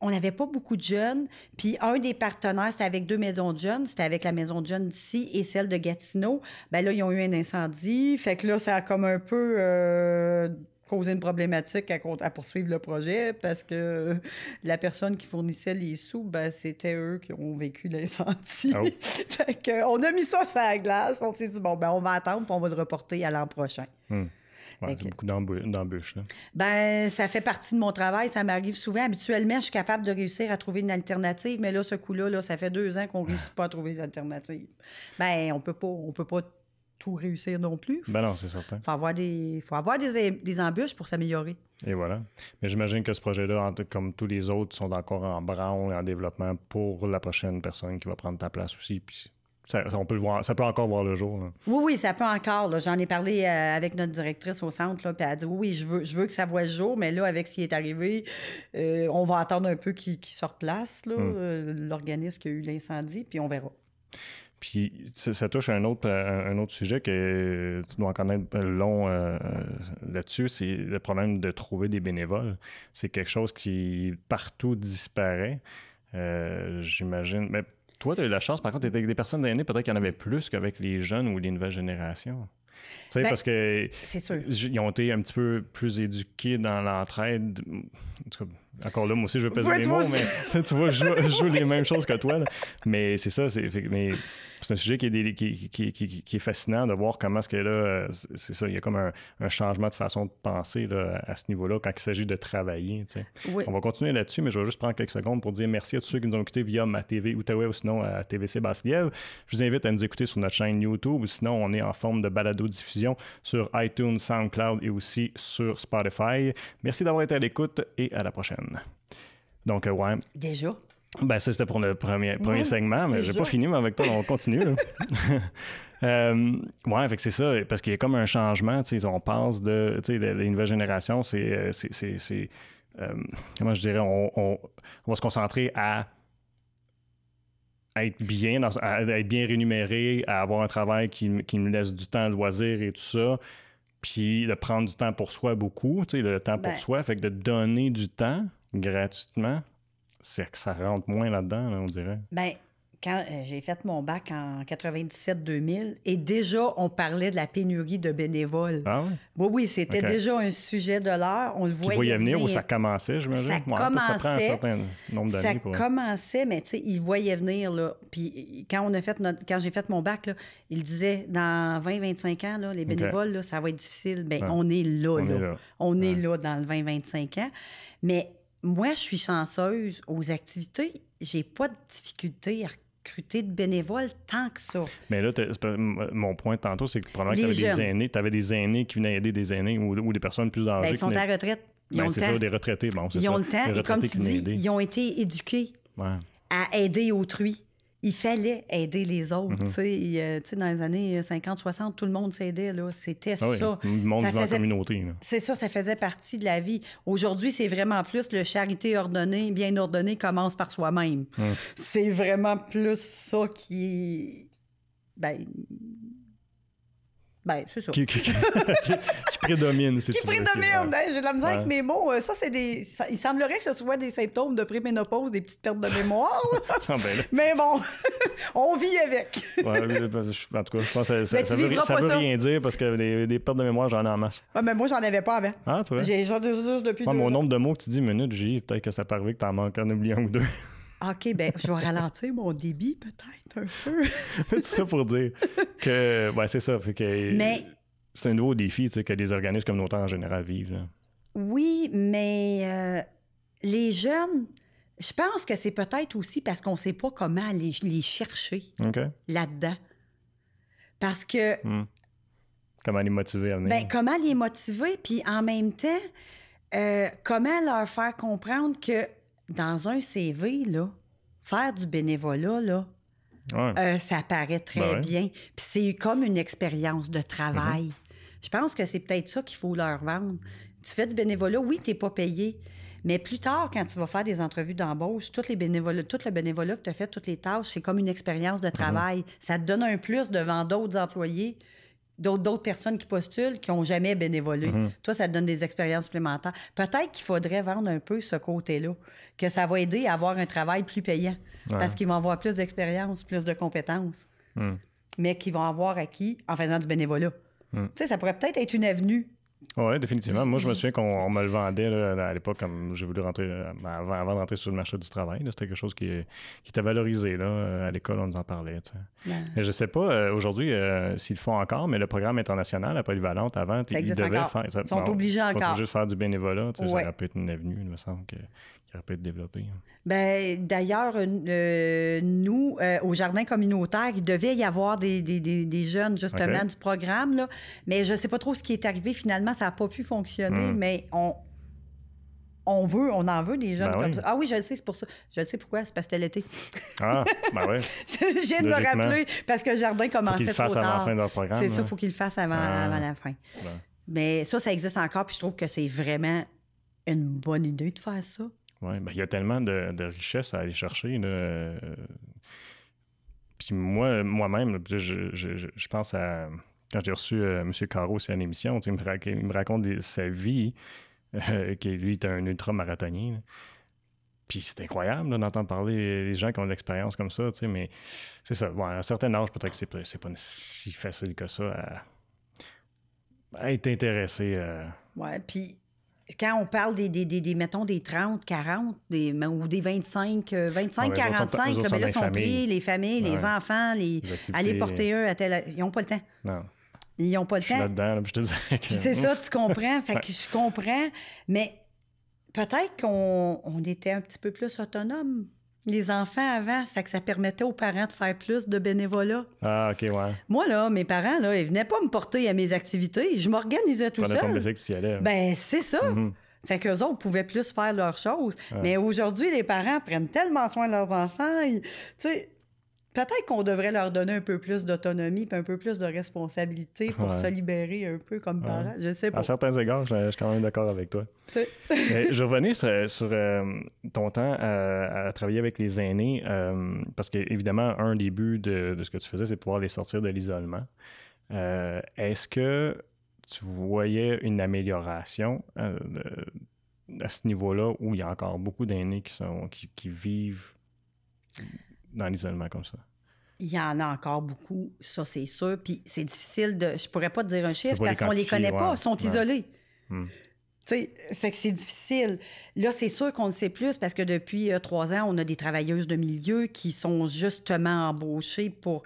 on n'avait pas beaucoup de jeunes. Puis un des partenaires, c'était avec deux maisons de jeunes. C'était avec la maison de jeunes d'ici et celle de Gatineau. Ben là, ils ont eu un incendie. Fait que là, ça a comme un peu euh, causé une problématique à, poursuivre le projet parce que la personne qui fournissait les sous, ben, c'était eux qui ont vécu l'incendie. Ah fait on a mis ça sur la glace. On s'est dit, bon, ben, on va attendre puis on va le reporter à l'an prochain. Hmm. Ouais, que... beaucoup d'embûches. Ben, ça fait partie de mon travail, ça m'arrive souvent. Habituellement, je suis capable de réussir à trouver une alternative, mais là, ce coup-là, là, ça fait deux ans qu'on ne réussit pas à trouver des alternatives. Ben, on peut pas, on peut pas tout réussir non plus. Ben non, c'est certain. Il faut avoir des, avoir des, des embûches pour s'améliorer. Et voilà. Mais j'imagine que ce projet-là, comme tous les autres, sont encore en branle et en développement pour la prochaine personne qui va prendre ta place aussi. Puis ça, on peut le voir, ça peut encore voir le jour. Oui, oui, ça peut encore. J'en ai parlé euh, avec notre directrice au centre, puis elle a dit oui, je veux, je veux que ça voit le jour, mais là, avec ce qui est arrivé, euh, on va attendre un peu qu'il se replace, hmm. euh, l'organisme qui a eu l'incendie, puis on verra. Puis ça, touche à un autre, un autre sujet que tu dois encore connaître long là-dessus, c'est le problème de trouver des bénévoles. C'est quelque chose qui partout disparaît. J'imagine. Mais toi, tu as eu la chance, par contre, avec des personnes d'années peut-être qu'il y en avait plus qu'avec les jeunes ou les nouvelles générations. Tu sais, ben, parce que ont été un petit peu plus éduqués dans l'entraide. En tout cas, encore là, moi aussi, je veux peser les mots, mais tu vois, je joue, les mêmes choses que toi. Mais c'est ça, c'est c'est un sujet qui est, fascinant de voir comment ce que là, c'est ça, il y a comme un, changement de façon de penser à ce niveau-là quand il s'agit de travailler. On va continuer là-dessus, mais je vais juste prendre quelques secondes pour dire merci à tous ceux qui nous ont écoutés via ma TV Outaouais ou sinon à TVC basse Je vous invite à nous écouter sur notre chaîne YouTube ou sinon on est en forme de balado-diffusion sur iTunes, SoundCloud et aussi sur Spotify. Merci d'avoir été à l'écoute et à la prochaine. Donc, euh, ouais. Déjà. Ben, ça, c'était pour le premier, premier segment, mais j'ai pas fini, mais avec toi, on continue. Euh, oui, fait que c'est ça, parce qu'il y a comme un changement, tu on passe de, tu sais, les nouvelles générations, c'est, euh, euh, comment je dirais, on, va se concentrer à être bien, être bien rémunéré, à avoir un travail qui, qui nous laisse du temps de loisir et tout ça, puis de prendre du temps pour soi beaucoup, tu sais, le temps pour ben. soi, fait de donner du temps gratuitement c'est que ça rentre moins là-dedans, on dirait. Bien, quand euh, j'ai fait mon bac en 97-2000, et déjà, on parlait de la pénurie de bénévoles. Ah oui? Oui, oui, c'était déjà un sujet de l'heure. On le voyait. venir, ou ça commençait, je me Ça Ça commençait, mais tu sais, il voyait venir, là. Puis quand, on a fait notre... quand j'ai fait mon bac, là, il disait, dans 20-25 ans, là, les bénévoles, ça va être difficile. Bien, ah. on est là, on Est là. est là dans le 20-25 ans. Mais moi, je suis chanceuse aux activités. J'ai pas de difficulté à recruter de bénévoles tant que ça. Mais là, mon point tantôt, c'est que probablement que tu des aînés, tu avais des aînés qui venaient aider des aînés ou, des personnes plus âgées. Ben, ils sont à retraite. Ils ben, c'est ça, des retraités. Bon, ils ça. ont le temps, et comme tu dis, ils ont été éduqués à aider autrui il fallait aider les autres. Mhm. Euh, tu sais, dans les années 50, euh, 60, tout le monde s'aidait. C'était ah Le monde ça faisait, communauté. C'est ça, ça faisait partie de la vie. Aujourd'hui, c'est vraiment plus le charité ordonnée, bien ordonnée, commence par soi-même. Hum. C'est vraiment plus ça qui. Ben, ben, c'est ça. Qui, prédomine, c'est Qui prédomine, hein, j'ai de la misère avec mes mots. Euh, ça, c'est des. il semblerait que ce soit des symptômes de préménopause, des petites pertes de mémoire. Ah, ben mais bon, on vit avec. Ouais, ben, en tout cas, je pense que ça, ne ça veut, rien dire parce que des, pertes de mémoire, j'en ai en masse. Ah, mais moi, j'en avais pas avant. Ah, tu vois? J'ai genre ah, deux, depuis. Deux mon nombre de mots que tu dis minute, j'ai peut-être que ça peut arriver que t'en manques en oubliant ou deux. OK, ben, je vais ralentir mon débit peut-être un peu. c'est ça pour dire que, c'est ça. mais c'est un nouveau défi que des organismes comme communautaires en général vivent. Oui, mais euh, les jeunes, je pense que c'est peut-être aussi parce qu'on ne sait pas comment aller les chercher là-dedans. Parce que. Hmm. Comment les motiver à venir? Ben, comment les motiver, puis en même temps, euh, comment leur faire comprendre que dans un CV, là, faire du bénévolat, là, euh, ça paraît très ben bien. Puis c'est comme une expérience de travail. Mhm. Je pense que c'est peut-être ça qu'il faut leur vendre. Tu fais du bénévolat, oui, tu n'es pas payé. Mais plus tard, quand tu vas faire des entrevues d'embauche, tout, tout le bénévolat que tu as fait, toutes les tâches, c'est comme une expérience de mhm. travail. Ça te donne un plus devant d'autres employés d'autres personnes qui postulent qui n'ont jamais bénévolé. Mm-hmm. Toi, ça te donne des expériences supplémentaires. Peut-être qu'il faudrait vendre un peu ce côté-là, que ça va aider à avoir un travail plus payant parce qu'ils vont avoir plus d'expérience, plus de compétences, mm. mais qu'ils vont avoir acquis en faisant du bénévolat. Mm. Tu sais, ça pourrait peut-être être une avenue oui, définitivement. Moi, je me souviens qu'on me le vendait à l'époque, comme j'ai voulu rentrer euh, avant, avant, de rentrer sur le marché du travail. C'était quelque chose qui, qui, était valorisé. Là. Euh, à l'école, on nous en parlait. mais Je ne sais pas euh, aujourd'hui s'ils le font encore, mais le programme international, la polyvalente, avant, ils devaient faire. ils sont obligés encore. faire du bénévolat. Ça peut être une avenue, il me semble. Que qui aurait pu être développé. Hein. Ben, D'ailleurs, euh, nous, euh, au jardin communautaire, il devait y avoir des, jeunes, justement, du programme, là, mais je ne sais pas trop ce qui est arrivé. Finalement, ça n'a pas pu fonctionner, hmm. mais on, on veut, on en veut des jeunes ben comme ça. Ah oui, je le sais, c'est pour ça. Je sais pourquoi, c'est parce que c'était l'été. Ah, ben oui. je viens de me rappeler parce que le jardin commençait faut trop tard. Avant la fin de leur programme. C'est ça, il hein. faut qu'ils le fassent ah. avant, la fin. Ben. Mais ça, ça existe encore, puis je trouve que c'est vraiment une bonne idée de faire ça ben, il y a tellement de, richesses à aller chercher. Euh. Puis moi, moi-même, je, pense à. Quand j'ai reçu euh, M. Caro, c'est une émission, il me, raconte sa vie, euh, qui lui est un ultra-marathonien. Puis c'est incroyable d'entendre parler des gens qui ont de l'expérience comme ça, tu mais c'est ça. Bon, à un certain âge, peut-être que c'est pas, pas si facile que ça à, être intéressé. Ouais, puis quand on parle des, des, mettons, des 30, 40 des, ou des 25, 25, 45, mais là, ben, sont pris, les familles, les enfants, les, aller porter eux à tel... Ils n'ont pas le temps. Non. Ils n'ont pas le je temps. Suis là là, je te dis... c'est ça, tu comprends. fait que je comprends, mais peut-être qu'on était un petit peu plus autonome les enfants avant, fait que ça permettait aux parents de faire plus de bénévolat. Ah, OK, ouais. Moi, là, mes parents, là, ils venaient pas me porter à mes activités. Je m'organisais tout seul. Hein. ben, c'est ça. Ça mhm. que Fait qu'eux autres pouvaient plus faire leurs choses. Mais aujourd'hui, les parents prennent tellement soin de leurs enfants. Tu sais, peut-être qu'on devrait leur donner un peu plus d'autonomie puis un peu plus de responsabilité pour se libérer un peu comme parents. Je sais pas. À certains égards, je, suis quand même d'accord avec toi. je revenais sur, euh, ton temps à, travailler avec les aînés euh, parce qu'évidemment, un des buts de, ce que tu faisais, c'est de pouvoir les sortir de l'isolement. Euh, est-ce que tu voyais une amélioration à ce niveau-là où il y a encore beaucoup d'aînés qui, sont, qui vivent dans l'isolement comme ça? Il y en a encore beaucoup, ça c'est sûr. Puis c'est difficile de. Je pourrais pas te dire un chiffre parce qu'on les connaît pas, ils sont isolés. Hum. fait que c'est difficile. Là, c'est sûr qu'on ne sait plus parce que depuis euh, trois ans, on a des travailleuses de milieu qui sont justement embauchées pour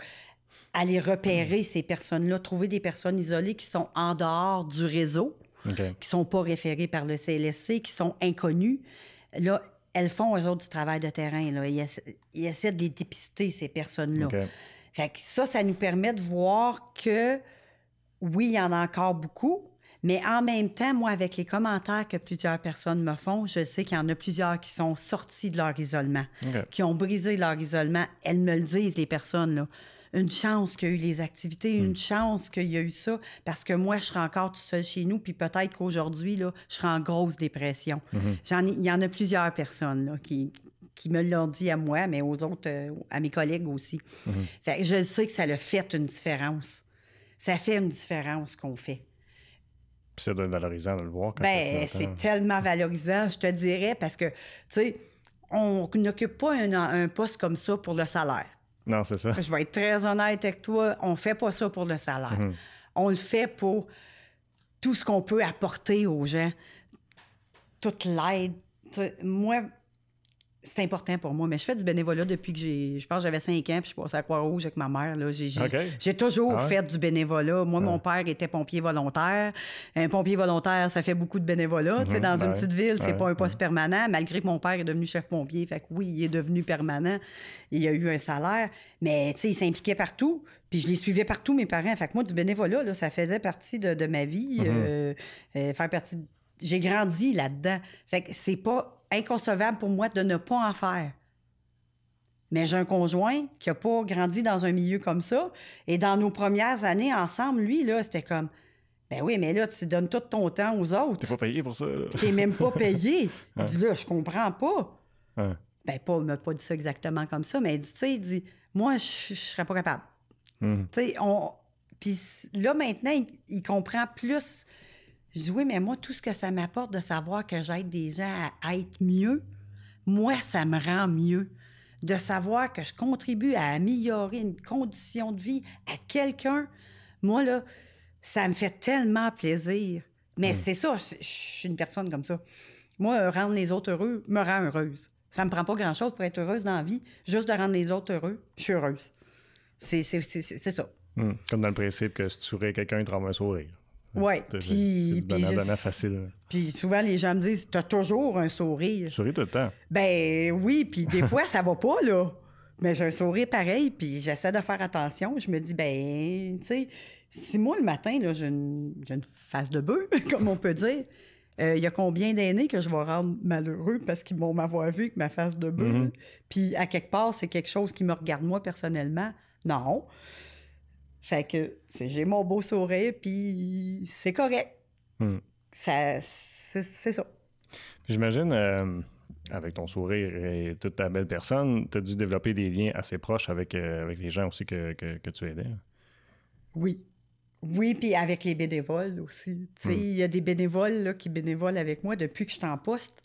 aller repérer hmm. ces personnes-là, trouver des personnes isolées qui sont en dehors du réseau, qui sont pas référées par le CLSC, qui sont inconnues. Là, elles font, eux autres, du travail de terrain. Ils, essaient de les dépister, ces personnes-là. ça, ça nous permet de voir que, oui, il y en a encore beaucoup, mais en même temps, moi, avec les commentaires que plusieurs personnes me font, je sais qu'il y en a plusieurs qui sont sortis de leur isolement, qui ont brisé leur isolement. Elles me le disent, les personnes, là une chance qu'il y ait eu les activités, une mm. chance qu'il y a eu ça, parce que moi, je serais encore tout seul chez nous, puis peut-être qu'aujourd'hui, là, je serais en grosse dépression. Mm-hmm. J'en il y en a plusieurs personnes là, qui, qui me l'ont dit à moi, mais aux autres, euh, à mes collègues aussi. Mm-hmm. je sais que ça a fait une différence. Ça fait une différence qu'on fait. C'est valorisant de le voir. Quand ben, c'est tellement valorisant, je te dirais, parce que, tu sais, on n'occupe pas un, poste comme ça pour le salaire. Non, c'est ça. Je vais être très honnête avec toi, on fait pas ça pour le salaire. Mhm. On le fait pour tout ce qu'on peut apporter aux gens, toute l'aide. Moi, c'est important pour moi, mais je fais du bénévolat depuis que j'ai, je pense j'avais 5 ans, puis je suis passée à Croix-Rouge avec ma mère. J'ai, toujours ah fait du bénévolat. Moi, mon père était pompier volontaire. Un pompier volontaire, ça fait beaucoup de bénévolat. Mhm. dans une petite ville, c'est pas un poste permanent, malgré que mon père est devenu chef pompier. Fait que oui, il est devenu permanent. Il a eu un salaire, mais tu sais, il s'impliquait partout. Puis je les suivais partout, mes parents. Fait que moi, du bénévolat, ça faisait partie de, ma vie. Mhm. Euh, euh, faire partie... J'ai grandi là-dedans. Fait que c'est pas inconcevable pour moi de ne pas en faire. Mais j'ai un conjoint qui n'a pas grandi dans un milieu comme ça. Et dans nos premières années ensemble, lui, là, c'était comme Ben oui, mais là, tu donnes tout ton temps aux autres. T'es pas payé pour ça. n'es même pas payé. Il dit Là, je comprends pas. Ben, pas, m'a pas dit ça exactement comme ça, mais il dit Tu sais, il dit Moi, je, ne serais pas capable. Hum. Tu sais, on. Puis là, maintenant, il comprend plus je dis oui, mais moi, tout ce que ça m'apporte de savoir que j'aide des gens à être mieux, moi, ça me rend mieux. De savoir que je contribue à améliorer une condition de vie à quelqu'un, moi, là, ça me fait tellement plaisir. Mais mm. c'est ça, je, suis une personne comme ça. Moi, euh, rendre les autres heureux me rend heureuse. Ça me prend pas grand-chose pour être heureuse dans la vie. Juste de rendre les autres heureux, je suis heureuse. C'est ça. Mm. Comme dans le principe que si tu souris quelqu'un, il te rend un sourire. Oui, puis. facile. Hein. Puis souvent, les gens me disent tu as toujours un sourire. Souris tout le temps. Ben oui, puis des fois, ça va pas, là. Mais j'ai un sourire pareil, puis j'essaie de faire attention. Je me dis Ben, tu sais, si moi, le matin, là, j'ai une, j'ai face de bœuf, comme on peut dire. Euh, il y a combien d'années que je vais rendre malheureux parce qu'ils vont m'avoir vu avec ma face de bœuf? Mm-hmm. Puis à quelque part, c'est quelque chose qui me regarde moi personnellement. Non. Fait que j'ai mon beau sourire, puis c'est correct. Hmm. c'est, ça. J'imagine, euh, avec ton sourire et toute ta belle personne, tu as dû développer des liens assez proches avec, euh, les gens aussi que, que, tu aidais. Oui. Oui, puis avec les bénévoles aussi. Hmm. Il y a des bénévoles qui bénévolent avec moi depuis que je suis en poste.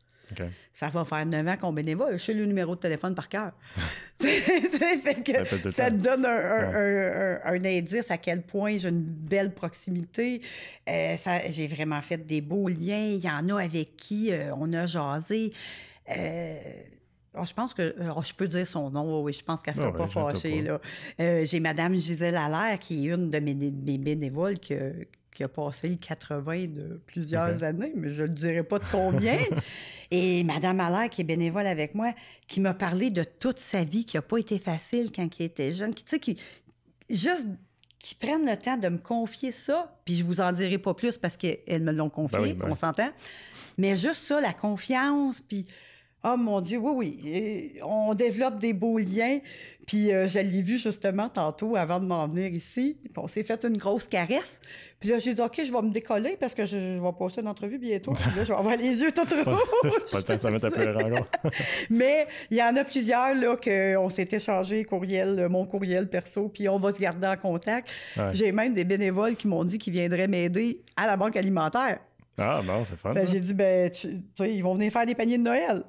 Ça va faire 9 ans qu'on bénévole. Je sais le numéro de téléphone par cœur. ça, te donne un, indice à quel point j'ai une belle proximité. Euh, ça, j'ai vraiment fait des beaux liens. Il y en a avec qui euh, on a jasé. Euh, oh, je pense que oh, je peux dire son nom, oui, je pense qu'elle ne sera ah pas fâchée. j'ai Madame Gisèle Allaire, qui est une de mes, mes bénévoles que, qui a passé le 80 de plusieurs années, mais je ne dirai pas de combien. et Madame Allaire, qui est bénévole avec moi, qui m'a parlé de toute sa vie qui n'a pas été facile quand il était jeune, qui, tu sais, qui, juste qui prennent le temps de me confier ça, puis je vous en dirai pas plus parce qu'elles me l'ont ben confié, ben on s'entend. Mais juste ça, la confiance, puis ah oh, mon Dieu, oui, oui. on développe des beaux liens. Puis euh, je l'ai vu justement tantôt avant de m'en venir ici. Puis on s'est fait une grosse caresse. Puis là, j'ai dit, OK, je vais me décoller parce que je, vais passer une entrevue bientôt. Puis là, je vais avoir les yeux tout rouges. pas le temps de se mettre peu le Mais il y en a plusieurs, là, qu'on s'est échangé courriel, euh, mon courriel perso, puis on va se garder en contact. J'ai même des bénévoles qui m'ont dit qu'ils viendraient m'aider à la banque alimentaire. Ah, bon, c'est fun. J'ai dit, ben, tu sais, ils vont venir faire des paniers de Noël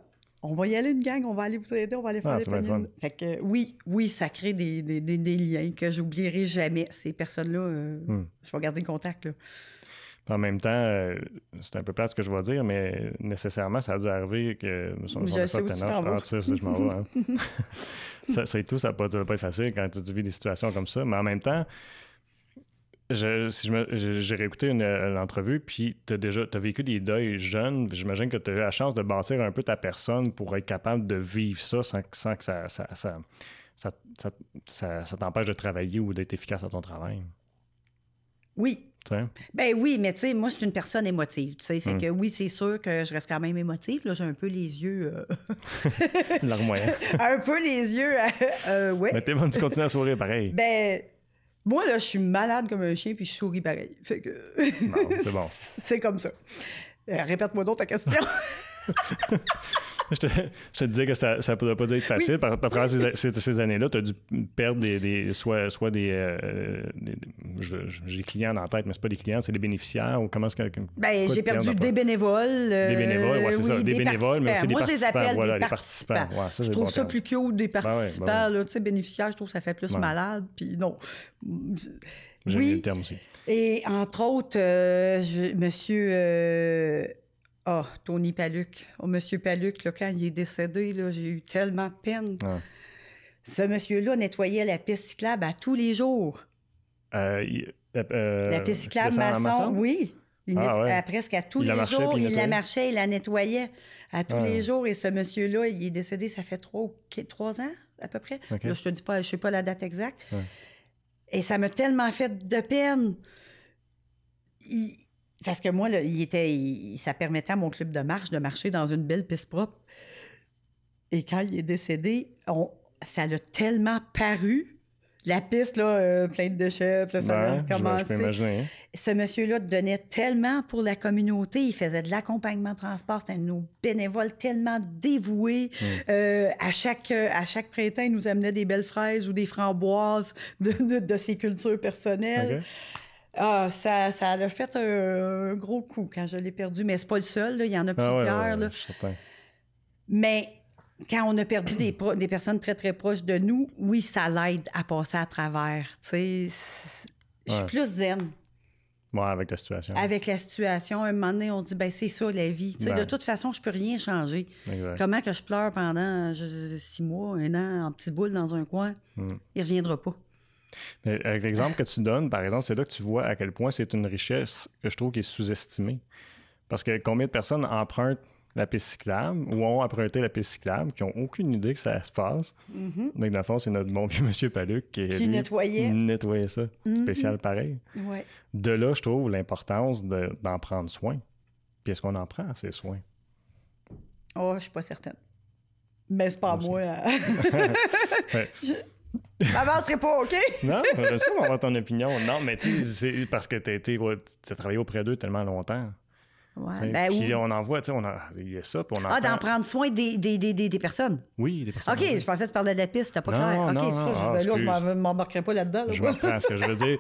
on va y aller une gang, on va aller vous aider, on va aller faire ah, des paniers. Fait que oui, oui, ça crée des, des, liens que j'oublierai jamais. Ces personnes-là, euh, hmm. je vais garder le contact. En même temps, euh, c'est un peu plat ce que je vais dire, mais nécessairement, ça a dû arriver que nous sommes un certain âge. je m'en hein. c'est tout, ça ne va pas être facile quand tu vis des situations comme ça. Mais en même temps, j'ai réécouté une, euh, l'entrevue, puis tu as déjà vécu des deuils jeunes. J'imagine que tu as eu la chance de bâtir un peu ta personne pour être capable de vivre ça sans, que ça, t'empêche de travailler ou d'être efficace à ton travail. Oui. Ben oui, mais tu sais, moi, je suis une personne émotive, tu Fait hmm. que oui, c'est sûr que je reste quand même émotive. Là, j'ai un peu les yeux... Euh, moyen. un peu les yeux... Euh, mais t'es bon, tu continues à sourire pareil. Ben... Moi, là, je suis malade comme un chien, puis je souris pareil. Fait que... c'est bon. c'est comme ça. Euh, répète-moi donc ta question. je, te, disais que ça ne pourrait pas être facile. Par, travers ces, années-là, tu as dû perdre des, soit, des, euh, J'ai des clients dans la tête, mais ce pas des clients, c'est des bénéficiaires. Ou comment que, ben, j'ai perdu euh, des bénévoles. des bénévoles, oui, c'est ça. Des, bénévoles, mais c'est des participants. Moi, je les appelle des participants. ça, je trouve ça plus que des ben ben participants. tu sais, bénéficiaires, je trouve que ça fait plus malade. Puis non. oui. le terme aussi. Et entre autres, euh, monsieur oh, Tony Paluc. Oh, Monsieur Paluc, quand il est décédé, j'ai eu tellement de peine. Ce monsieur-là nettoyait la piste cyclable à tous les jours. Euh, euh, euh, la piste cyclable maçon, oui. Il ah, presque à tous les jours, il, la marchait, il la nettoyait à tous les ah. jours. Et ce monsieur-là, il est décédé, ça fait trois, trois ans à peu près. je te dis pas, je sais pas la date exacte. Et ça m'a tellement fait de peine. Il, parce que moi, il était, ça permettait à mon club de marche de marcher dans une belle piste propre. Et quand il est décédé, ça l'a tellement paru. La piste, là, euh, pleine de déchets, ça a commencé. Hein. Ce monsieur-là donnait tellement pour la communauté. Il faisait de l'accompagnement de transport. C'était un de nos bénévoles tellement dévoués. Mm. Euh, à, chaque, à chaque printemps, il nous amenait des belles fraises ou des framboises de, ses cultures personnelles. Ah, ça, ça a fait un, gros coup quand je l'ai perdu, mais c'est pas le seul, il y en a ah plusieurs. Mais quand on a perdu des, personnes très, très proches de nous, oui, ça l'aide à passer à travers. Je suis plus zen. Ouais, avec la situation. Avec la situation, un moment donné, on dit, ben c'est ça la vie. De ben. toute façon, je peux rien changer. Comment que je pleure pendant six mois, un an, en petite boule dans un coin, il hmm. il reviendra pas. Mais avec l'exemple que tu donnes, par exemple, c'est là que tu vois à quel point c'est une richesse que je trouve qui est sous-estimée. Parce que combien de personnes empruntent la piste cyclable ou ont emprunté la piste cyclable, qui n'ont aucune idée que ça se passe. Donc, mm-hmm. dans le fond, c'est notre bon vieux monsieur Paluc qui, nettoyait. ça. Mm-hmm. Spécial pareil. De là, je trouve l'importance d'en prendre soin. Puis est-ce qu'on en prend ces soins? Oh, je suis pas certaine. Mais c'est pas moi. Avancerai pas, OK? non, je sais avoir ton opinion. Non, mais tu sais, c'est parce que tu as travaillé auprès d'eux tellement longtemps. Ouais, ben puis on en voit, tu sais, il y a ça, pour on en Ah, d'en prendre soin des, des, des, des, personnes? Oui, des personnes. OK, je pensais que tu parlais de la piste, t'as pas clair. Non, OK, non, je, ne ah, là, pas là-dedans. je comprends ce que je veux dire.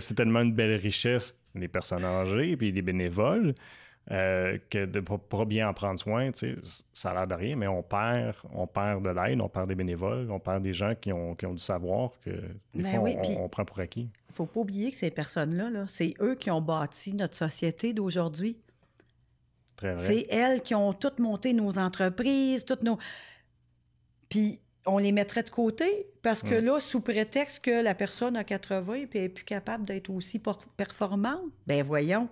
C'est tellement une belle richesse, les personnes âgées, puis les bénévoles. Euh, que de pas bien en prendre soin, ça a l'air de rien, mais on perd, on perd de l'aide, on perd des bénévoles, on perd des gens qui ont, qui ont du savoir que ben on, prend pour acquis. Il faut pas oublier que ces personnes-là, -là, c'est eux qui ont bâti notre société d'aujourd'hui. C'est elles qui ont toutes monté nos entreprises, toutes nos... Puis on les mettrait de côté parce que mm. là, sous prétexte que la personne a 80 et puis n'est plus capable d'être aussi performante, ben voyons,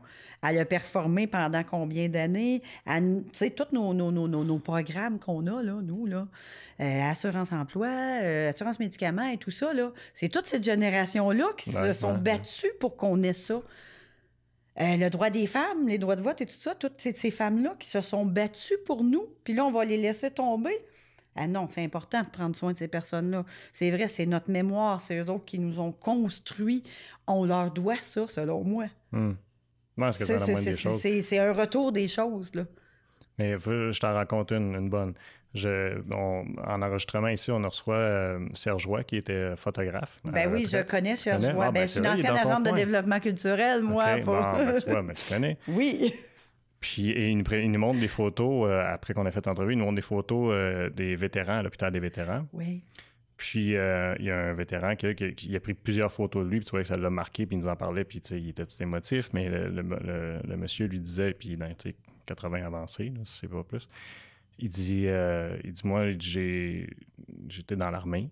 elle a performé pendant combien d'années? Tu sais, tous nos, programmes qu'on a, nous, là, euh, assurance emploi, euh, assurance médicaments et tout ça, c'est toute cette génération-là qui se sont battues pour qu'on ait ça. Euh, le droit des femmes, les droits de vote et tout ça, toutes ces femmes-là qui se sont battues pour nous, puis là, on va les laisser tomber. Ah non, c'est important de prendre soin de ces personnes-là. C'est vrai, c'est notre mémoire, c'est eux autres qui nous ont construits. On leur doit ça, selon moi. Hmm. c'est, un retour des choses. Là. Mais je t'en raconte une, bonne. en enregistrement ici, on reçoit euh, Serge qui était photographe. Ben oui, je connais Serge je suis ah, ben, ben, ancienne agente de développement culturel, moi. Ben, mais connais. Oui. Puis et il, nous, montre des photos, euh, après qu'on a fait l'entrevue, il nous montre des photos euh, des vétérans à l'hôpital des vétérans. Oui. Puis euh, il y a un vétéran qui, a pris plusieurs photos de lui, puis tu vois que ça l'a marqué, puis il nous en parlait, puis il était tout émotif, mais le, monsieur lui disait, puis dans 80 avancés, si c'est pas plus, il dit, il dit Moi, j'étais dans l'armée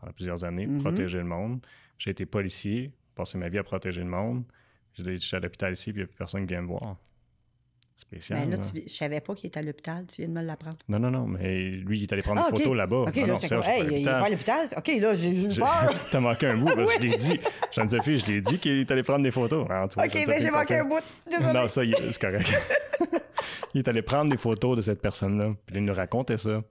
pendant plusieurs années, mm-hmm. protéger le monde. J'ai été policier, passé ma vie à protéger le monde. J'étais à l'hôpital ici, puis il n'y a plus personne qui vient me voir. Spécial. Mais ben là, tu, je savais pas qu'il était à l'hôpital. Tu viens de me l'apprendre. Non, non, non. Mais lui, il est allé prendre des ah, photos là-bas. OK, ah là, il est pas à l'hôpital. OK, là, j'ai eu peur. T'as manqué un bout. Je l'ai dit. Jeanne-Sophie, je l'ai dit qu'il est allé prendre des photos. Ah, OK, mais ben, j'ai manqué un bout. Désolé. Non, ça, c'est correct. il est allé prendre des photos de cette personne-là. Puis il nous racontait ça.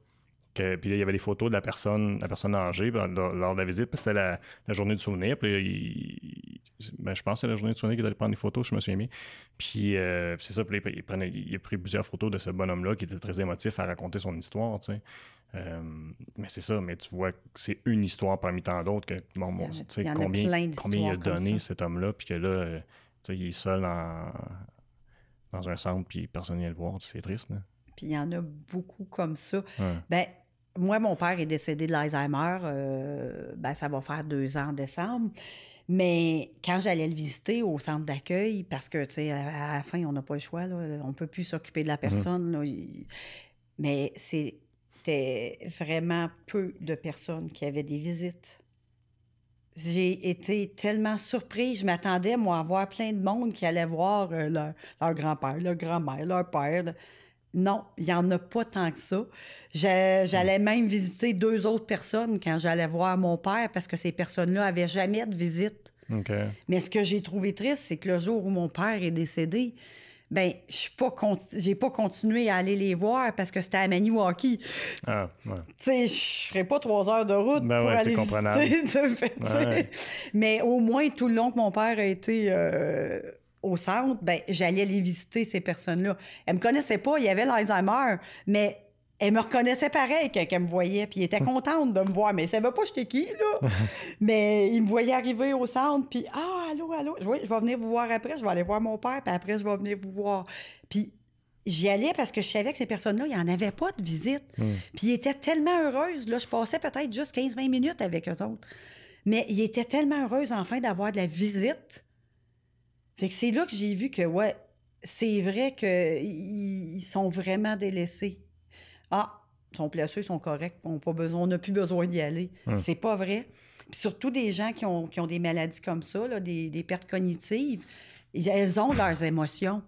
puis là, il y avait des photos de la personne, la personne âgée lors, de la visite, parce que c'était la, la, journée du souvenir. Puis là, il, ben, je pense que c'est la journée de sonné qu'il allait prendre des photos, je me suis aimé. Puis euh, c'est ça, il, a pris plusieurs photos de ce bonhomme-là qui était très émotif à raconter son histoire, euh, mais c'est ça, mais tu vois que c'est une histoire parmi tant d'autres que bon, bon tu combien, combien il a donné cet homme-là, puis que là, euh, il est seul dans un centre, puis personne n'y le voir, c'est triste. Puis il y en a beaucoup comme ça. Ben, moi, mon père est décédé de l'Alzheimer, ben, ça va faire deux ans en décembre. Mais quand j'allais le visiter au centre d'accueil, parce que, tu sais, à la fin, on n'a pas le choix, on ne peut plus s'occuper de la mm-hmm. personne. mais c'était vraiment peu de personnes qui avaient des visites. J'ai été tellement surprise. Je m'attendais, moi, à voir plein de monde qui allait voir euh, leur, grand-père, leur grand-mère, leur père non, il n'y en a pas tant que ça. J'allais même visiter deux autres personnes quand j'allais voir mon père parce que ces personnes-là avaient jamais de visite. Mais ce que j'ai trouvé triste, c'est que le jour où mon père est décédé, ben je n'ai pas j'ai pas continué à aller les voir parce que c'était à Maniwaki. Ah, Tu sais, je ferais pas trois heures de route ben pour aller Mais au moins tout le long que mon père a été euh, au centre, ben, j'allais aller visiter, ces personnes-là. Elles me connaissaient pas, il y avait l'Alzheimer, mais elle me reconnaissait pareil quand me voyait, puis elles était contente de me voir, mais ça va pas j'étais qui, là. mais ils me voyaient arriver au centre, puis « Ah, allô, allô, je vais, venir vous voir après, je vais aller voir mon père, puis après, je vais venir vous voir. » Puis j'y allais parce que je savais que ces personnes-là, il n'y en avait pas de visite. Hmm. Puis ils étaient tellement heureuses, là, je passais peut-être juste 15-20 minutes avec eux autres. Mais ils étaient tellement heureuses enfin, d'avoir de la visite fait que c'est là que j'ai vu que, ouais, c'est vrai qu'ils sont vraiment délaissés. Ah, ils sont placés, ils sont corrects, on n'a besoin, plus besoin d'y aller. Hum. C'est pas vrai. surtout des gens qui ont, des maladies comme ça, là, des, pertes cognitives, elles ont leurs émotions.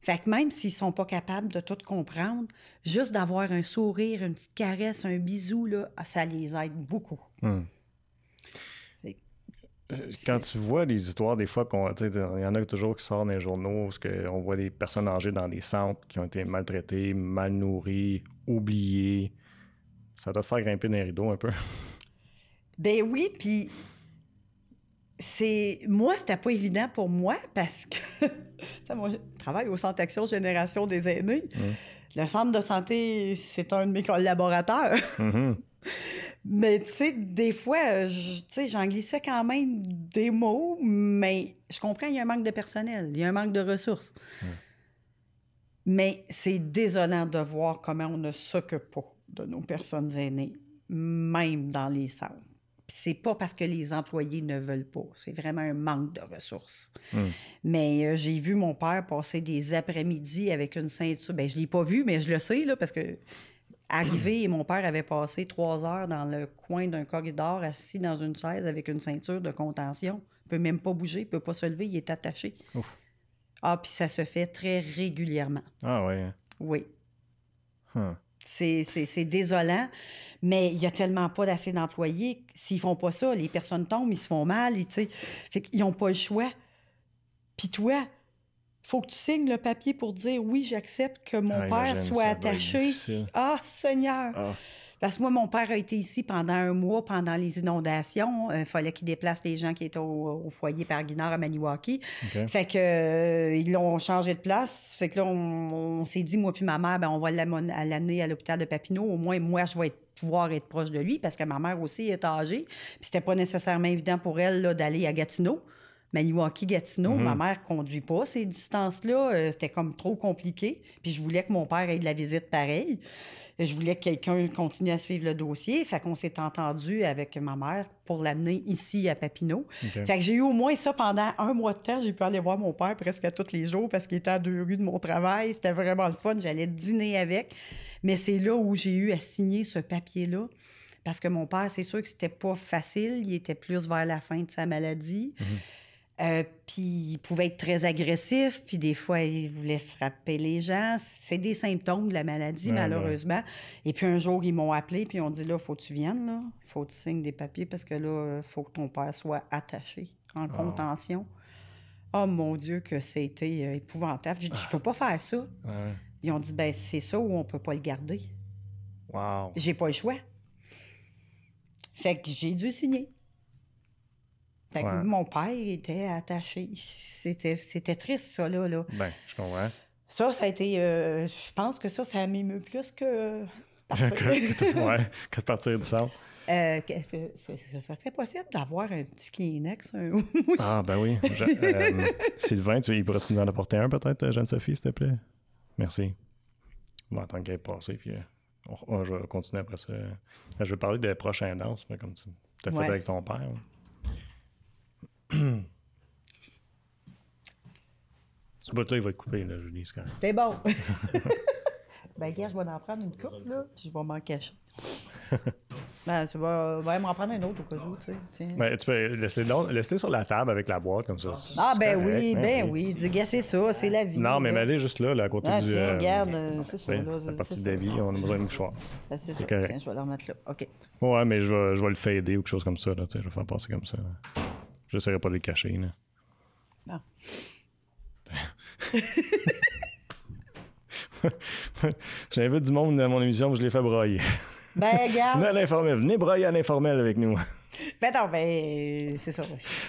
Fait que même s'ils sont pas capables de tout comprendre, juste d'avoir un sourire, une petite caresse, un bisou, ah, ça les aide beaucoup. Hum. Quand tu vois les histoires, des fois, il y en a toujours qui sortent dans les journaux, parce qu'on voit des personnes âgées dans des centres qui ont été maltraitées, mal nourries, oubliées. Ça doit te faire grimper dans les rideaux un peu. Ben oui, puis c'est moi, c'était pas évident pour moi parce que moi, je travaille au Centre Action Génération des aînés. Mmh. Le centre de santé, c'est un de mes collaborateurs. Mmh Mais tu sais, des fois, euh, j'en glissais quand même des mots, mais je comprends, il y a un manque de personnel, il y a un manque de ressources. Mais c'est désolant de voir comment on ne s'occupe pas de nos personnes aînées, même dans les centres. C'est pas parce que les employés ne veulent pas. C'est vraiment un manque de ressources. Mais euh, j'ai vu mon père passer des après-midi avec une ceinture. Ben, je l'ai pas vu, mais je le sais, là, parce que arrivé et mon père avait passé trois heures dans le coin d'un corridor assis dans une chaise avec une ceinture de contention. Il peut même pas bouger, il peut pas se lever, il est attaché. Ah, puis ça se fait très régulièrement. Ah ouais. Hein. Oui. Hum. C'est désolant, mais il n'y a tellement pas d'assez d'employés. S'ils font pas ça, les personnes tombent, ils se font mal, ils n'ont pas le choix. Puis toi, faut que tu signes le papier pour dire oui, j'accepte que mon ah, père soit attaché. Ah, Seigneur! Ah. Parce que moi, mon père a été ici pendant un mois, pendant les inondations. Il euh, fallait qu'il déplace les gens qui étaient au, foyer par Guinard à Maniwaki. Fait que euh, ils l'ont changé de place. Fait que là, on, s'est dit, moi puis ma mère, ben, on va l'amener à l'hôpital de Papineau. Au moins, moi, je vais pouvoir être proche de lui parce que ma mère aussi est âgée. Puis c'était pas nécessairement évident pour elle d'aller à Gatineau. Maniwaki-Gatineau, ma mm-hmm. mère ne conduit pas ces distances-là. Euh, c'était comme trop compliqué. Puis je voulais que mon père ait de la visite pareil. Je voulais que quelqu'un continue à suivre le dossier. Fait qu'on s'est entendu avec ma mère pour l'amener ici à Papineau. Fait que j'ai eu au moins ça pendant un mois de temps. J'ai pu aller voir mon père presque à tous les jours parce qu'il était à deux rues de mon travail. C'était vraiment le fun. J'allais dîner avec. Mais c'est là où j'ai eu à signer ce papier-là parce que mon père, c'est sûr que c'était pas facile. Il était plus vers la fin de sa maladie. Mm-hmm. Euh, puis il pouvait être très agressif, puis des fois il voulait frapper les gens. C'est des symptômes de la maladie, malheureusement. Et puis un jour, ils m'ont appelé, puis ont dit là, faut que tu viennes, là, faut que tu signes des papiers parce que là, faut que ton père soit attaché en ah. contention. Oh mon Dieu, que c'était euh, épouvantable. J'ai dit, je peux pas faire ça. Ils ont dit, ben c'est ça ou on peut pas le garder. Wow. J'ai pas le choix. Fait que j'ai dû signer mon père était attaché. C'était, triste, ça, là. là. Ben, je comprends. Ça, ça a été. Euh, je pense que ça, ça m'émeut plus que. que, de partir du centre. Euh, est-ce que, ça serait possible d'avoir un petit Kleenex? Un... ah, ben oui. Euh, Sylvain, tu pourrais-tu nous en apporter un, peut-être, Jeanne-Sophie, s'il te plaît? Merci. Bon, tant qu'elle est passée, puis je vais continuer après ça. Je vais parler des prochaines danses, comme tu as fait avec ton père. Ce bout-là, il va être coupé, là, je dis quand même. T'es bon! ben, gars, je vais en prendre une coupe, là, puis je vais m'en cacher. ben, tu vas, ben, m'en prendre une autre au cas où, tu sais. Ben, tu peux laisser, laisser sur la table avec la boîte, comme ça. Ah, ben oui, hein, ben, oui. oui. Du gars, c'est ça, c'est la vie. Non, mais m'aller juste là, là, à côté ah, du. Tiens, euh, regarde, euh, c'est ça. C'est la de la vie, on a besoin de mouchoir. Ben, c'est ça. Tiens, je vais le mettre là. OK. Ouais, mais je vais, je vais le fader ou quelque chose comme ça, là, tu sais, je vais faire passer comme ça je saurais pas les le cacher. Là. Non. J'invite du monde dans mon émission, mais je les fais broyer. Ben, regarde. Venez à l'informel. Venez broyer à l'informel avec nous. Ben, non, ben, c'est ça.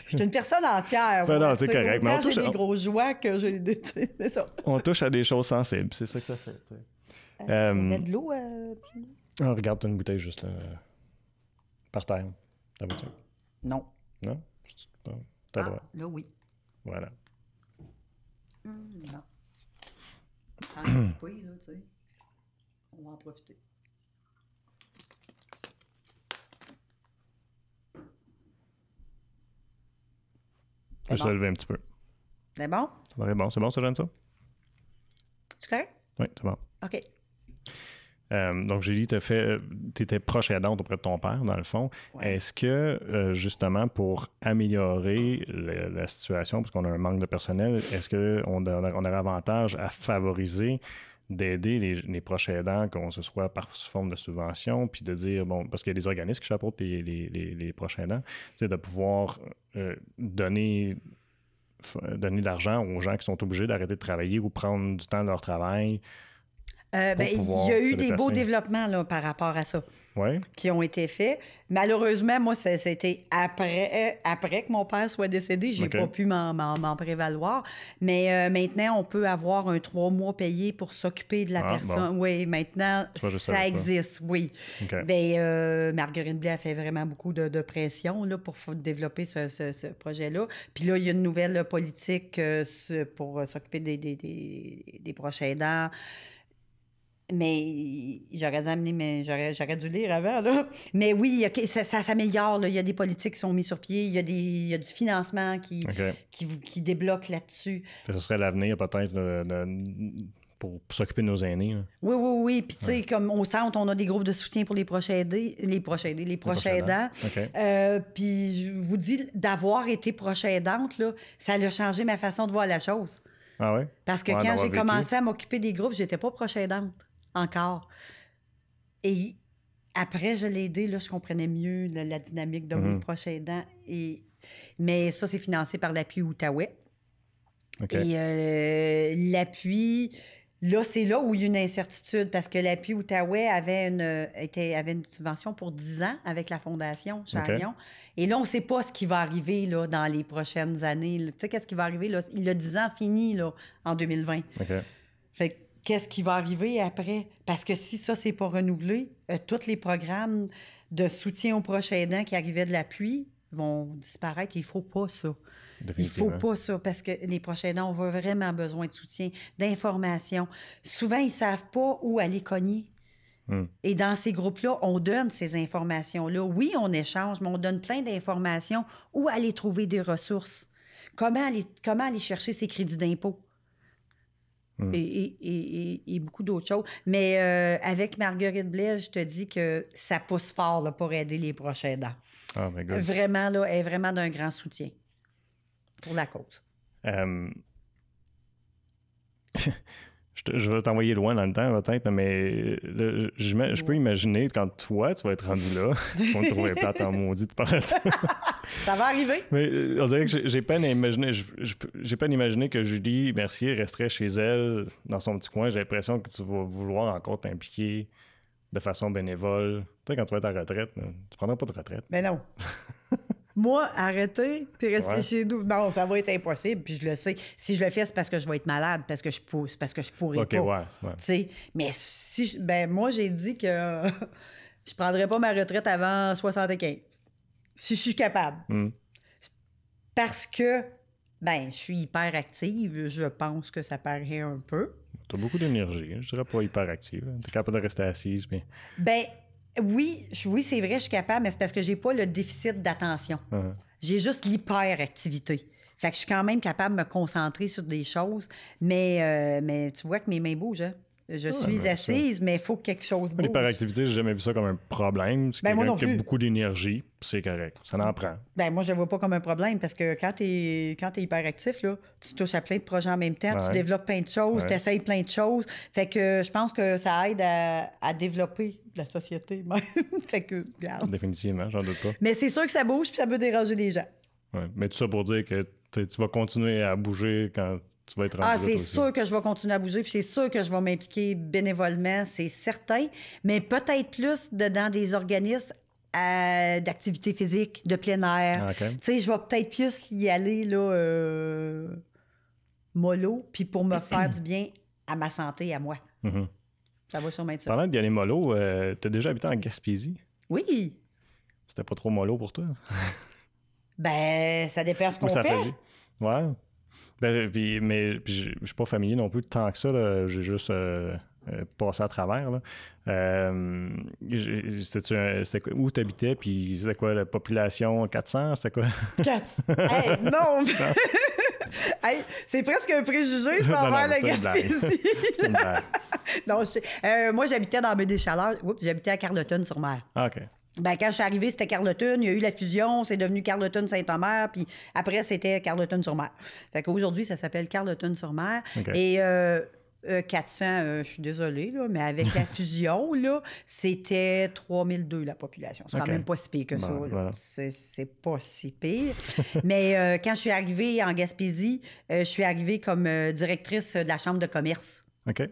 Je suis une personne entière. Ben, non, c'est correct. des gros joies que j'ai. c'est ça. On touche à des choses sensibles. C'est ça que ça fait. Tu sais. Euh, euh, de l'eau. Euh, ah, regarde, une bouteille juste là. Par terre. Non. Non? t'as ah, droit. Là, oui. Voilà. Mmh, non. oui, là, tu sais. On va en profiter. Je bon. lever un petit peu. C'est bon? C'est bon, c'est bon, ça, ça? correct? Oui, c'est bon. OK. Euh, donc, Julie, tu euh, étais proche aidante auprès de ton père, dans le fond. Est-ce que, euh, justement, pour améliorer la situation, parce qu'on a un manque de personnel, est-ce qu'on on aurait avantage à favoriser d'aider les, les, proches aidants, qu'on ce soit par sous forme de subvention, puis de dire, bon, parce qu'il y a des organismes qui chapeautent les, les, les proches aidants, c'est de pouvoir donner donner de l'argent aux gens qui sont obligés d'arrêter de travailler ou prendre du temps de leur travail euh, ben, il y a eu des beaux développements là, par rapport à ça qui ont été faits. Malheureusement, moi, c'était après, après que mon père soit décédé. J'ai n'ai pas pu m'en prévaloir. Mais euh, maintenant, on peut avoir un trois mois payé pour s'occuper de la ah, personne. Oui, maintenant, ça, existe, oui. Mais ben, euh, Marguerite Blais a fait vraiment beaucoup de, pression là, pour développer ce, projet-là. Puis là, il y a une nouvelle politique pour s'occuper des, des, des, des proches aidants. Mais j'aurais dû mais j'aurais, dû lire avant, là. Mais oui, ça, s'améliore, Il y a des politiques qui sont mises sur pied, il y a, des, il y a du financement qui, débloque là-dessus. Ce serait l'avenir, peut-être, pour, s'occuper de nos aînés. Oui, oui, oui. Puis, tu sais, comme au centre, on a des groupes de soutien pour les prochains les proches les aidants. Euh, puis, je vous dis, d'avoir été proche aidante, ça a changé ma façon de voir la chose. Ah oui? Parce que quand j'ai commencé à m'occuper des groupes, j'étais pas proche aidante encore. Et après, je l'ai aidé, là, je comprenais mieux la dynamique de mon mhm. aidant. Et... Mais ça, c'est financé par l'appui Outaouais. OK. Et euh, l'appui, là, c'est là où il y a une incertitude parce que l'appui Outaouais avait une, était, avait une subvention pour 10 ans avec la Fondation Charion. Et là, on ne sait pas ce qui va arriver là, dans les prochaines années. Tu sais, qu'est-ce qui va arriver? Là? Il a 10 ans fini là, en 2020. OK. Fait qu'est-ce qui va arriver après? Parce que si ça, c'est pas renouvelé, euh, tous les programmes de soutien aux proches aidants qui arrivaient de l'appui vont disparaître. Il faut pas ça. Il faut pas ça parce que les proches aidants, on vraiment besoin de soutien, d'information. Souvent, ils savent pas où aller cogner. Hmm. Et dans ces groupes-là, on donne ces informations-là. Oui, on échange, mais on donne plein d'informations. Où aller trouver des ressources? Comment aller, comment aller chercher ces crédits d'impôt? Mm. Et, beaucoup d'autres choses. Mais euh, avec Marguerite Blais, je te dis que ça pousse fort pour aider les prochains dents Oh Vraiment, là, elle est vraiment d'un grand soutien pour la cause. Euh, Je, vais t'envoyer loin dans le temps, peut-être, mais je, peux imaginer quand toi, tu vas être rendu là, on te trouver plate en maudit de Ça va arriver. Mais euh, on dirait que j'ai peine à imaginer, j'ai peine que Julie Mercier resterait chez elle, dans son petit coin. J'ai l'impression que tu vas vouloir encore t'impliquer de façon bénévole. Tu sais, quand tu vas être à retraite, tu prendras pas de retraite. Mais non. Moi, arrêter puis rester chez nous. Non, ça va être impossible, puis je le sais. Si je le fais, c'est parce que je vais être malade, parce que je parce que je pourrais pas. Ouais, ouais. Mais si ben moi j'ai dit que je prendrais pas ma retraite avant 75. Si je suis capable. Hmm. Parce que ben, je suis hyper active, je pense que ça paraît un peu. T'as beaucoup d'énergie, hein. je dirais pas hyper active. Hein. T'es capable de rester assise, mais. Ben, oui, oui, c'est vrai, je suis capable, mais c'est parce que j'ai pas le déficit d'attention. Uh-huh. J'ai juste l'hyperactivité. Fait que je suis quand même capable de me concentrer sur des choses, mais, euh, mais tu vois que mes mains bougent. Hein. Je ah, suis ben, assise, mais il faut quelque chose bouge. L'hyperactivité, j'ai jamais vu ça comme un problème. C'est ben quelqu'un a beaucoup d'énergie, c'est correct. Ça en prend. Ben moi, je le vois pas comme un problème parce que quand tu es, quand es hyperactif, là, tu touches à plein de projets en même temps, tu développes plein de choses, tu essayes plein de choses. Fait que je pense que ça aide à, développer la société même. fait que, Définitivement, j'en doute pas. Mais c'est sûr que ça bouge puis ça peut déranger les gens. Ouais. Mais tout ça pour dire que tu vas continuer à bouger quand ah, c'est sûr que je vais continuer à bouger, puis c'est sûr que je vais m'impliquer bénévolement, c'est certain, mais peut-être plus dedans dans des organismes euh, d'activité physique, de plein air. Ah, tu sais, je vais peut-être plus y aller, là, euh, mollo, puis pour me faire du bien à ma santé, à moi. Mm-hmm. Ça va sûrement être ça. Parlant d'y aller mollo, euh, t'as déjà habité en Gaspésie? Oui. C'était pas trop mollo pour toi? ben, ça dépend ce qu'on fait. Ouais. Ben, euh, puis, mais je suis pas familier non plus de tant que ça. J'ai juste euh, euh, passé à travers. où tu habitais? Puis c'était quoi la population? 400? C'était quoi? 400. non! c'est presque un préjugé, c'est envers le Gaspésie. non, je... moi, j'habitais dans Baie-des-Chaleurs. Oups, j'habitais à Carleton-sur-Mer. Ah, OK. Ben, quand je suis arrivée, c'était Carleton. Il y a eu la fusion, c'est devenu Carleton-Saint-Omer, puis après, c'était Carleton-sur-Mer. Fait qu'aujourd'hui, ça s'appelle Carleton-sur-Mer. Et 400, euh, euh, euh, je suis désolée, mais avec la fusion, c'était 3002 la population. C'est quand même pas si pire que ben, ça. C'est pas si pire. mais quand je suis arrivée en Gaspésie, je suis arrivée comme directrice de la Chambre de commerce. OK.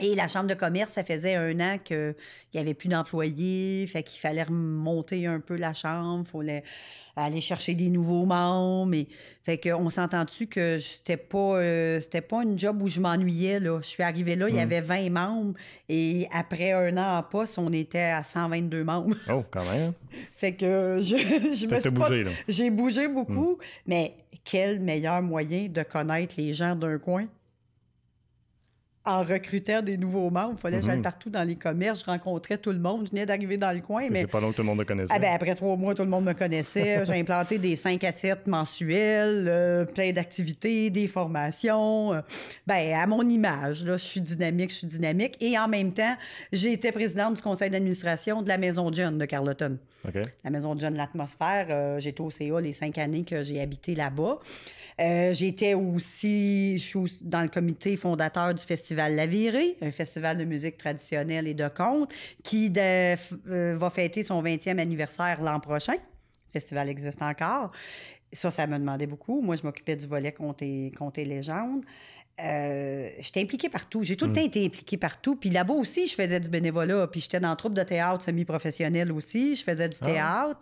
Et la chambre de commerce, ça faisait un an qu'il n'y avait plus d'employés, fait qu'il fallait remonter un peu la chambre, il fallait aller chercher des nouveaux membres. Fait qu'on s'entend tu que c'était pas, euh, pas une job où je m'ennuyais. Là. Je suis arrivée là, il y hmm. avait 20 membres et après un an en poste, on était à 122 membres. Oh, quand même! fait que je, me suis bougé, J'ai bougé beaucoup, hmm. mais quel meilleur moyen de connaître les gens d'un coin en recrutant des nouveaux membres, il fallait que j'aille mhm. partout dans les commerces, je rencontrais tout le monde, je venais d'arriver dans le coin. Mais... C'est pas long que tout le monde me connaissait. Ah ben, après trois mois, tout le monde me connaissait. J'ai implanté des 5 assiettes mensuelles, mensuels, euh, plein d'activités, des formations. Euh, ben, à mon image, là, je suis dynamique, je suis dynamique. Et en même temps, j'ai été présidente du conseil d'administration de la Maison Jeune de Carleton. La Maison de l'atmosphère, euh, j'étais au CA les cinq années que j'ai habité là-bas. j'étais aussi, je suis dans le comité fondateur du festival festival La Virée, un festival de musique traditionnelle et de contes, qui euh, va fêter son 20e anniversaire l'an prochain. Le festival existe encore. Ça, ça me demandait beaucoup. Moi, je m'occupais du volet Contes et, légendes. Euh, j'étais impliquée partout. J'ai tout le mm. temps été impliquée partout. Puis là-bas aussi, je faisais du bénévolat. Puis j'étais dans le troupe de théâtre semi-professionnel aussi. Je faisais du ah. théâtre.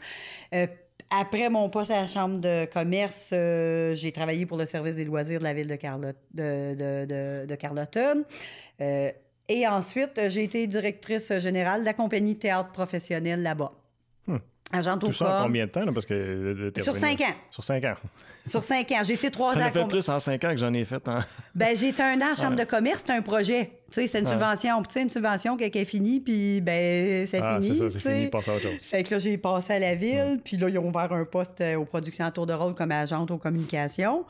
Euh, après mon poste à la chambre de commerce, euh, j'ai travaillé pour le service des loisirs de la ville de, Carlot de, euh, et ensuite, j'ai été directrice générale de la compagnie théâtre professionnelle là-bas. Hmm. Agent Tout ça en combien de temps? Là, parce que Sur cinq ans. Sur cinq ans. Sur cinq ans. J'ai été trois ans. Ça fait plus en cinq ans que j'en ai fait. En... ben, j'ai été un an en chambre de commerce. C'était un projet. Tu sais, c'était une subvention. Ouais. Tu sais, une subvention qui est finie, puis ben, ah, C'est ça, c'est fini. passe à autre chose. Fait que là, j'ai passé à la ville. Puis là, ils ont ouvert un poste euh, aux productions à de rôle comme agente aux communications.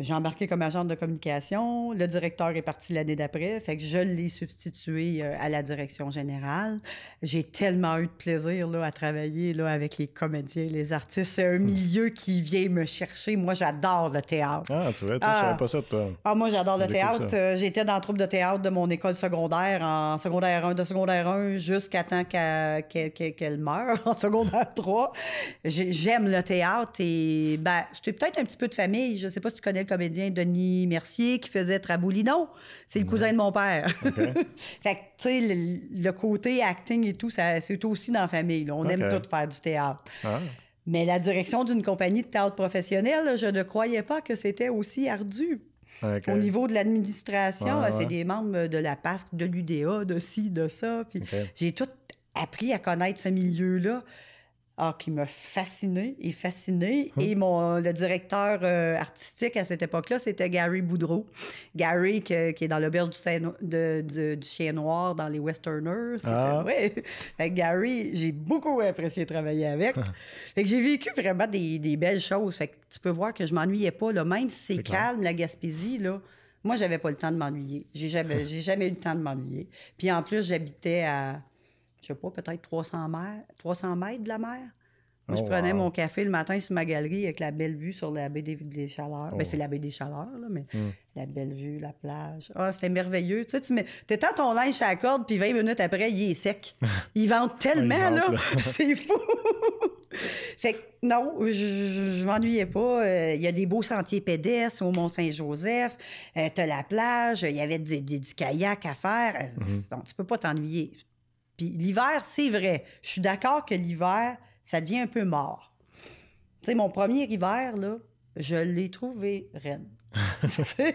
J'ai embarqué comme agent de communication. Le directeur est parti l'année d'après. Fait que je l'ai substitué euh, à la direction générale. J'ai tellement eu de plaisir là, à travailler là, avec les comédiens, les artistes. C'est un hmm. milieu qui vient me chercher. Moi, j'adore le théâtre. Ah, tu vois, tu ah, savais pas ça, toi. Ah, moi, j'adore le théâtre. Euh, j'étais dans le troupe de théâtre de mon école secondaire, en secondaire 1, de secondaire 1 jusqu'à temps qu'elle qu'elle meure, en secondaire 3. J'aime le théâtre et, ben, c'était peut-être un petit peu de famille. Je sais pas si tu connais comédien Denis Mercier qui faisait Traboulidon. C'est le cousin de mon père. fait que, tu sais, le, côté acting et tout, c'est aussi dans la famille. On aime tout faire du théâtre. Ah. Mais la direction d'une compagnie de théâtre professionnelle, je ne croyais pas que c'était aussi ardu. Au niveau de l'administration, ah, c'est des membres de la PASC, de l'UDA, de ci, de ça. J'ai tout appris à connaître ce milieu-là. Ah, qui m'a fasciné et fasciné. Hein? Et mon, le directeur euh, artistique à cette époque-là, c'était Gary Boudreau. Gary, qui est dans l'auberge du, du Chien Noir, dans les Westerners. Ah. Ouais. Gary, j'ai beaucoup apprécié travailler avec. Ah. fait que j'ai vécu vraiment des, belles choses. Fait que tu peux voir que je m'ennuyais pas. Là. Même si c'est calme, la Gaspésie, là, moi, j'avais pas le temps de m'ennuyer. J'ai jamais, j'ai jamais eu le temps de m'ennuyer. Puis en plus, j'habitais à je sais pas, peut-être 300 mètres, 300 de la mer. Moi, je oh, prenais mon café le matin sur ma galerie avec la belle vue sur la baie des, Chaleurs. Ben, oh. c'est la baie des Chaleurs, là, mais hmm. la belle vue, la plage. Ah, c'était merveilleux. Tu sais, tu ton linge à la corde, puis 20 minutes après, il est sec. Il vente tellement, là. c'est fou. fait non, je, ne m'ennuyais pas. Euh, il y a des beaux sentiers pédestres au Mont-Saint-Joseph. Euh, tu as la plage. Il y avait des, des, du kayak à faire. Euh, mm-hmm. Donc, tu peux pas t'ennuyer. Puis l'hiver, c'est vrai. Je suis d'accord que l'hiver, ça devient un peu mort. Tu sais, mon premier hiver, là, je l'ai trouvé sais?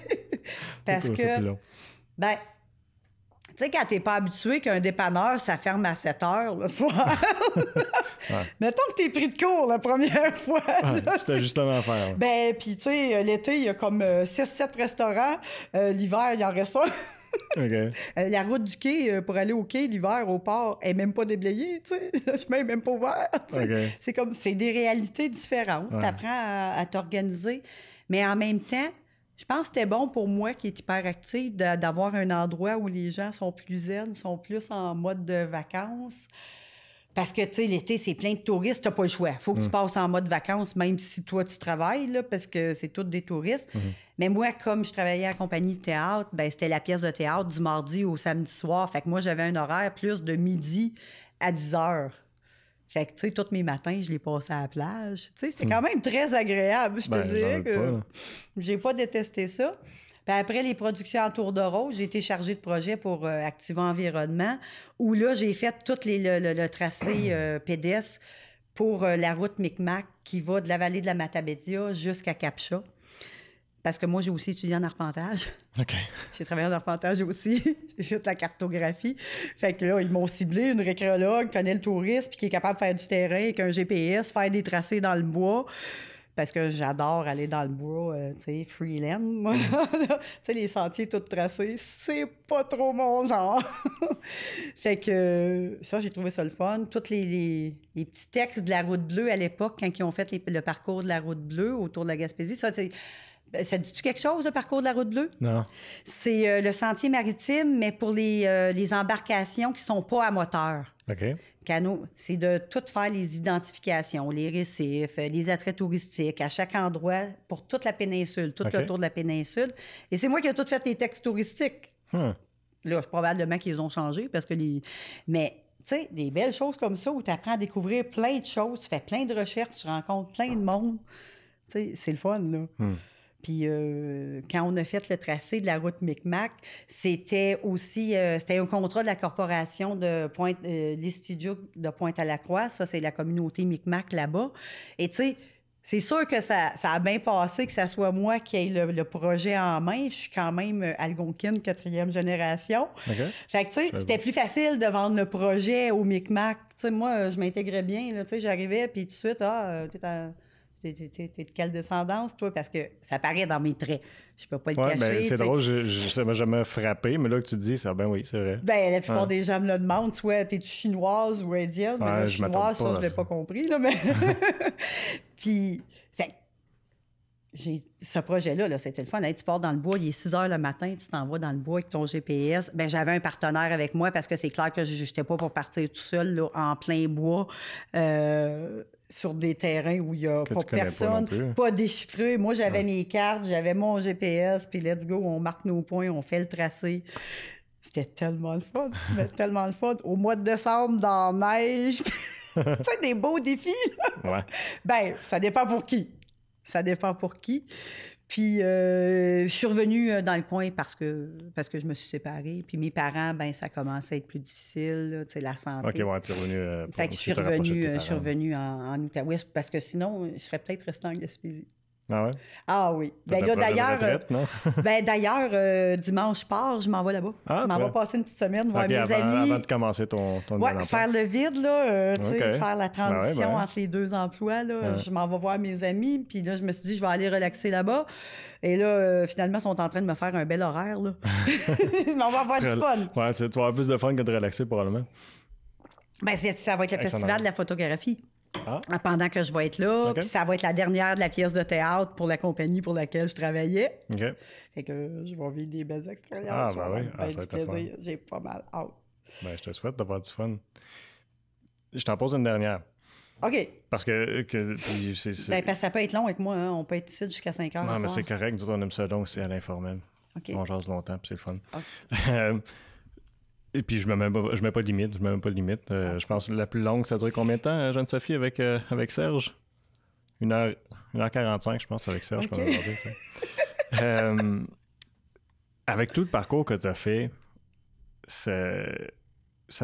Parce que. Ben, tu sais, quand t'es pas habitué qu'un dépanneur, ça ferme à 7 heures le soir. Mettons que t'es pris de court la première fois. C'était justement à faire. Ben, puis tu sais, l'été, il y a comme 6-7 euh, restaurants. Euh, l'hiver, il en reste un. Euh, la route du quai, euh, pour aller au quai l'hiver, au port, est même pas déblayée, tu sais. Le chemin n'est même pas ouvert. C'est comme, c'est des réalités différentes. Tu apprends à, t'organiser. Mais en même temps, je pense que c'était bon pour moi qui est active, d'avoir un endroit où les gens sont plus zen, sont plus en mode de vacances. Parce que, tu sais, l'été, c'est plein de touristes, t'as pas le choix. Faut que tu mm. passes en mode vacances, même si toi, tu travailles, là, parce que c'est tous des touristes. Mm-hmm. Mais moi, comme je travaillais à compagnie de théâtre, ben, c'était la pièce de théâtre du mardi au samedi soir. Fait que moi, j'avais un horaire plus de midi à 10 heures. Fait que, tu sais, tous mes matins, je les passais à la plage. Tu sais, c'était mm. quand même très agréable, je te ben, dis J'ai pas détesté ça. Puis après les productions en Tour de j'ai été chargée de projet pour euh, Environnement, où là, j'ai fait tout les, le, tracé euh, pour euh, la route Micmac qui va de la vallée de la Matabédia jusqu'à Capcha. Parce que moi, j'ai aussi étudié en arpentage. OK. J'ai travaillé en arpentage aussi. j'ai fait la cartographie. Fait que là, ils m'ont ciblé, une récréologue, connaît le tourisme, puis qui est capable de faire du terrain avec un GPS, faire des tracés dans le bois parce que j'adore aller dans le bois, euh, tu sais, freeland, moi. Mm. tu sais, les sentiers tout tracés, c'est pas trop mon genre. fait que euh, ça, j'ai trouvé ça le fun. Tous les, petits textes de la route bleue à l'époque, quand ils ont fait le parcours de la route bleue autour de la Gaspésie, ça, ben, ça dit-tu quelque chose, le parcours de la route bleue? Non. C'est euh, le sentier maritime, mais pour les, les embarcations qui ne sont pas à moteur. OK c'est de tout faire les identifications, les récifs, euh, les attraits touristiques à chaque endroit pour toute la péninsule, tout le tour de la péninsule. Et c'est moi qui ai tout fait les textes touristiques. Hmm. Là, probablement qu'ils ont changé parce que les. Mais, tu sais, des belles choses comme ça où tu apprends à découvrir plein de choses, tu fais plein de recherches, tu rencontres plein de monde. Tu sais, c'est le fun, là. Hmm. Puis euh, quand on a fait le tracé de la route Micmac, c'était aussi euh, c'était un contrat de la corporation de Pointe euh, de Pointe à la Croix, ça c'est la communauté Micmac là-bas. Et tu sais, c'est sûr que ça, a bien passé que ça soit moi qui ai le, projet en main. Je suis quand même algonquine quatrième génération. Okay. Fait que, tu sais, c'était plus facile de vendre le projet au Micmac. Tu sais, moi, je m'intégrais bien, tu sais, j'arrivais, puis tout de suite, ah, à T'es de quelle descendance, toi? Parce que ça paraît dans mes traits. Je peux pas le ouais, cacher. Ben, c'est drôle, je, je, ça jamais frappé, mais là que tu dis, ça, ben oui, c'est vrai. Ben, la plupart des gens me le demandent, soit t'es-tu chinoise ou indienne? Ben, je chinoise, ça, je l'ai pas compris, Puis, fait ce projet-là, -là, c'était le fun. tu pars dans le bois, il est 6 h le matin, tu t'en vas dans le bois avec ton GPS. Ben, j'avais un partenaire avec moi parce que c'est clair que je n'étais pas pour partir tout seul en plein bois. Euh, sur des terrains où il n'y a pas personne, pas, déchiffré. Moi, j'avais mes cartes, j'avais mon GPS, puis let's go, on marque nos points, on fait le tracé. C'était tellement le fun, tellement le fun. Au mois de décembre, dans la neige, c'est des beaux défis. Ben, ça dépend pour qui. Ça dépend pour qui. Puis, euh, je suis revenue euh, dans le coin parce que, parce que je me suis séparée. Puis, mes parents, ben ça commence à être plus difficile, tu sais, la santé. OK, ouais, tu es revenue. Euh, fait que je suis revenue, en, en Outaouais parce que sinon, je serais peut-être restée en Gaspésie. Ah, ouais? ah oui. Ben, euh, ben d'ailleurs, ben d'ailleurs, dimanche, je pars, je m'en vais là-bas. Ah, je m'en vais passer une petite semaine, voir mes amis. Avant de commencer ton, ton ouais, faire le vide, là, euh, faire la ben transition ben entre les deux emplois. Là, Je m'en vais voir mes amis, puis là, je me suis dit, je vais aller relaxer là-bas. Et là, euh, finalement, ils sont en train de me faire un bel horaire. Là. on va avoir du fun. Ouais, plus de fun que de relaxer, probablement. Ben, ça va être le festival de la photographie. Ah. Ah, pendant que je vais être là. Puis ça va être la dernière de la pièce de théâtre pour la compagnie pour laquelle je travaillais. OK. Fait que je vais vivre des belles expériences. Ah, ben oui, ah, J'ai pas mal hâte. Ben, je te souhaite d'avoir du fun. Je t'en pose une dernière. OK. Parce que. que Ben, parce que ça peut être long avec moi. Hein. On peut être ici jusqu'à 5 heures. Non, mais c'est correct. Nous, on aime ça donc, c'est à l'informel. On jase longtemps, puis c'est le fun. Euh, et puis, je ne mets, pas, de limite. Je mets pas de limite. je euh, pense que la plus longue, ça a duré combien de temps, euh, Jeanne-Sophie, avec, euh, avec Serge Une heure, h 45 je pense, avec Serge. avec tout le parcours que tu as fait, ça,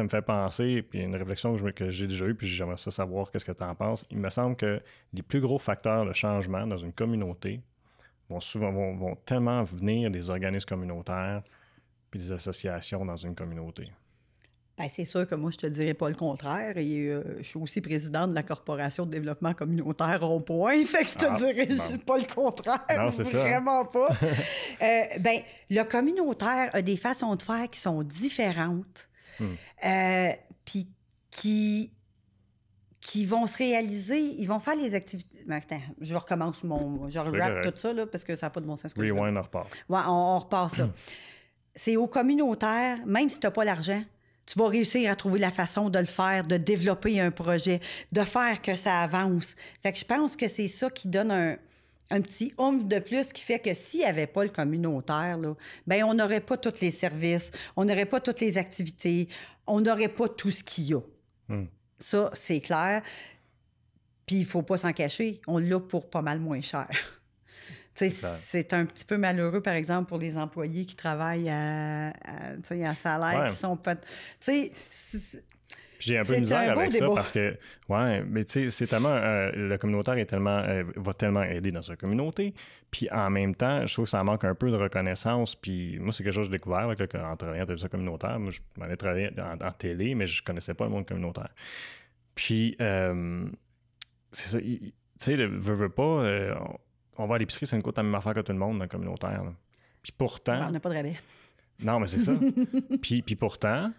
me fait penser, puis une réflexion que j'ai déjà eue, puis j'aimerais ça savoir qu'est-ce que tu en penses. Il me semble que les plus gros facteurs de changement dans une communauté vont souvent vont tellement venir des organismes communautaires, des associations dans une communauté? Bien, c'est sûr que moi, je ne te dirais pas le contraire. Et euh, je suis aussi présidente de la Corporation de développement communautaire au point. Fait que je te ah, dirais pas le contraire. Non, c'est vraiment pas. euh, ben, le communautaire a des façons de faire qui sont différentes. Hmm. Euh, puis qui qui vont se réaliser, ils vont faire les activités. Ben, attends, je recommence mon. Je tout ça, là, parce que ça n'a pas de bon sens. Oui, on repart. Ouais, on, on repart ça. c'est au communautaire, même si tu n'as pas l'argent, tu vas réussir à trouver la façon de le faire, de développer un projet, de faire que ça avance. Fait que je pense que c'est ça qui donne un, petit oomph de plus qui fait que s'il n'y avait pas le communautaire, là, ben, on n'aurait pas tous les services, on n'aurait pas toutes les activités, on n'aurait pas tout ce qu'il y a. Hmm. Ça, c'est clair. Puis il ne faut pas s'en cacher, on l'a pour pas mal moins cher. C'est un petit peu malheureux, par exemple, pour les employés qui travaillent à, salaire, qui sont pas. J'ai un peu de misère avec ça parce que, ouais, mais tu sais, c'est tellement, euh, le communautaire est tellement, euh, va tellement aider dans sa communauté. Puis en même temps, je trouve que ça manque un peu de reconnaissance. Puis moi, c'est quelque chose que j'ai découvert avec le, en travaillant dans le communautaire. Moi, je m'en ai travaillé en, télé, mais je connaissais pas le monde communautaire. Puis, euh, c'est ça, tu sais, veut pas, on va à l'épicerie, ça une coûte la même affaire que tout le monde dans le communautaire. Puis pourtant. on n'a pas de rabais. Non, mais c'est ça. puis, pourtant,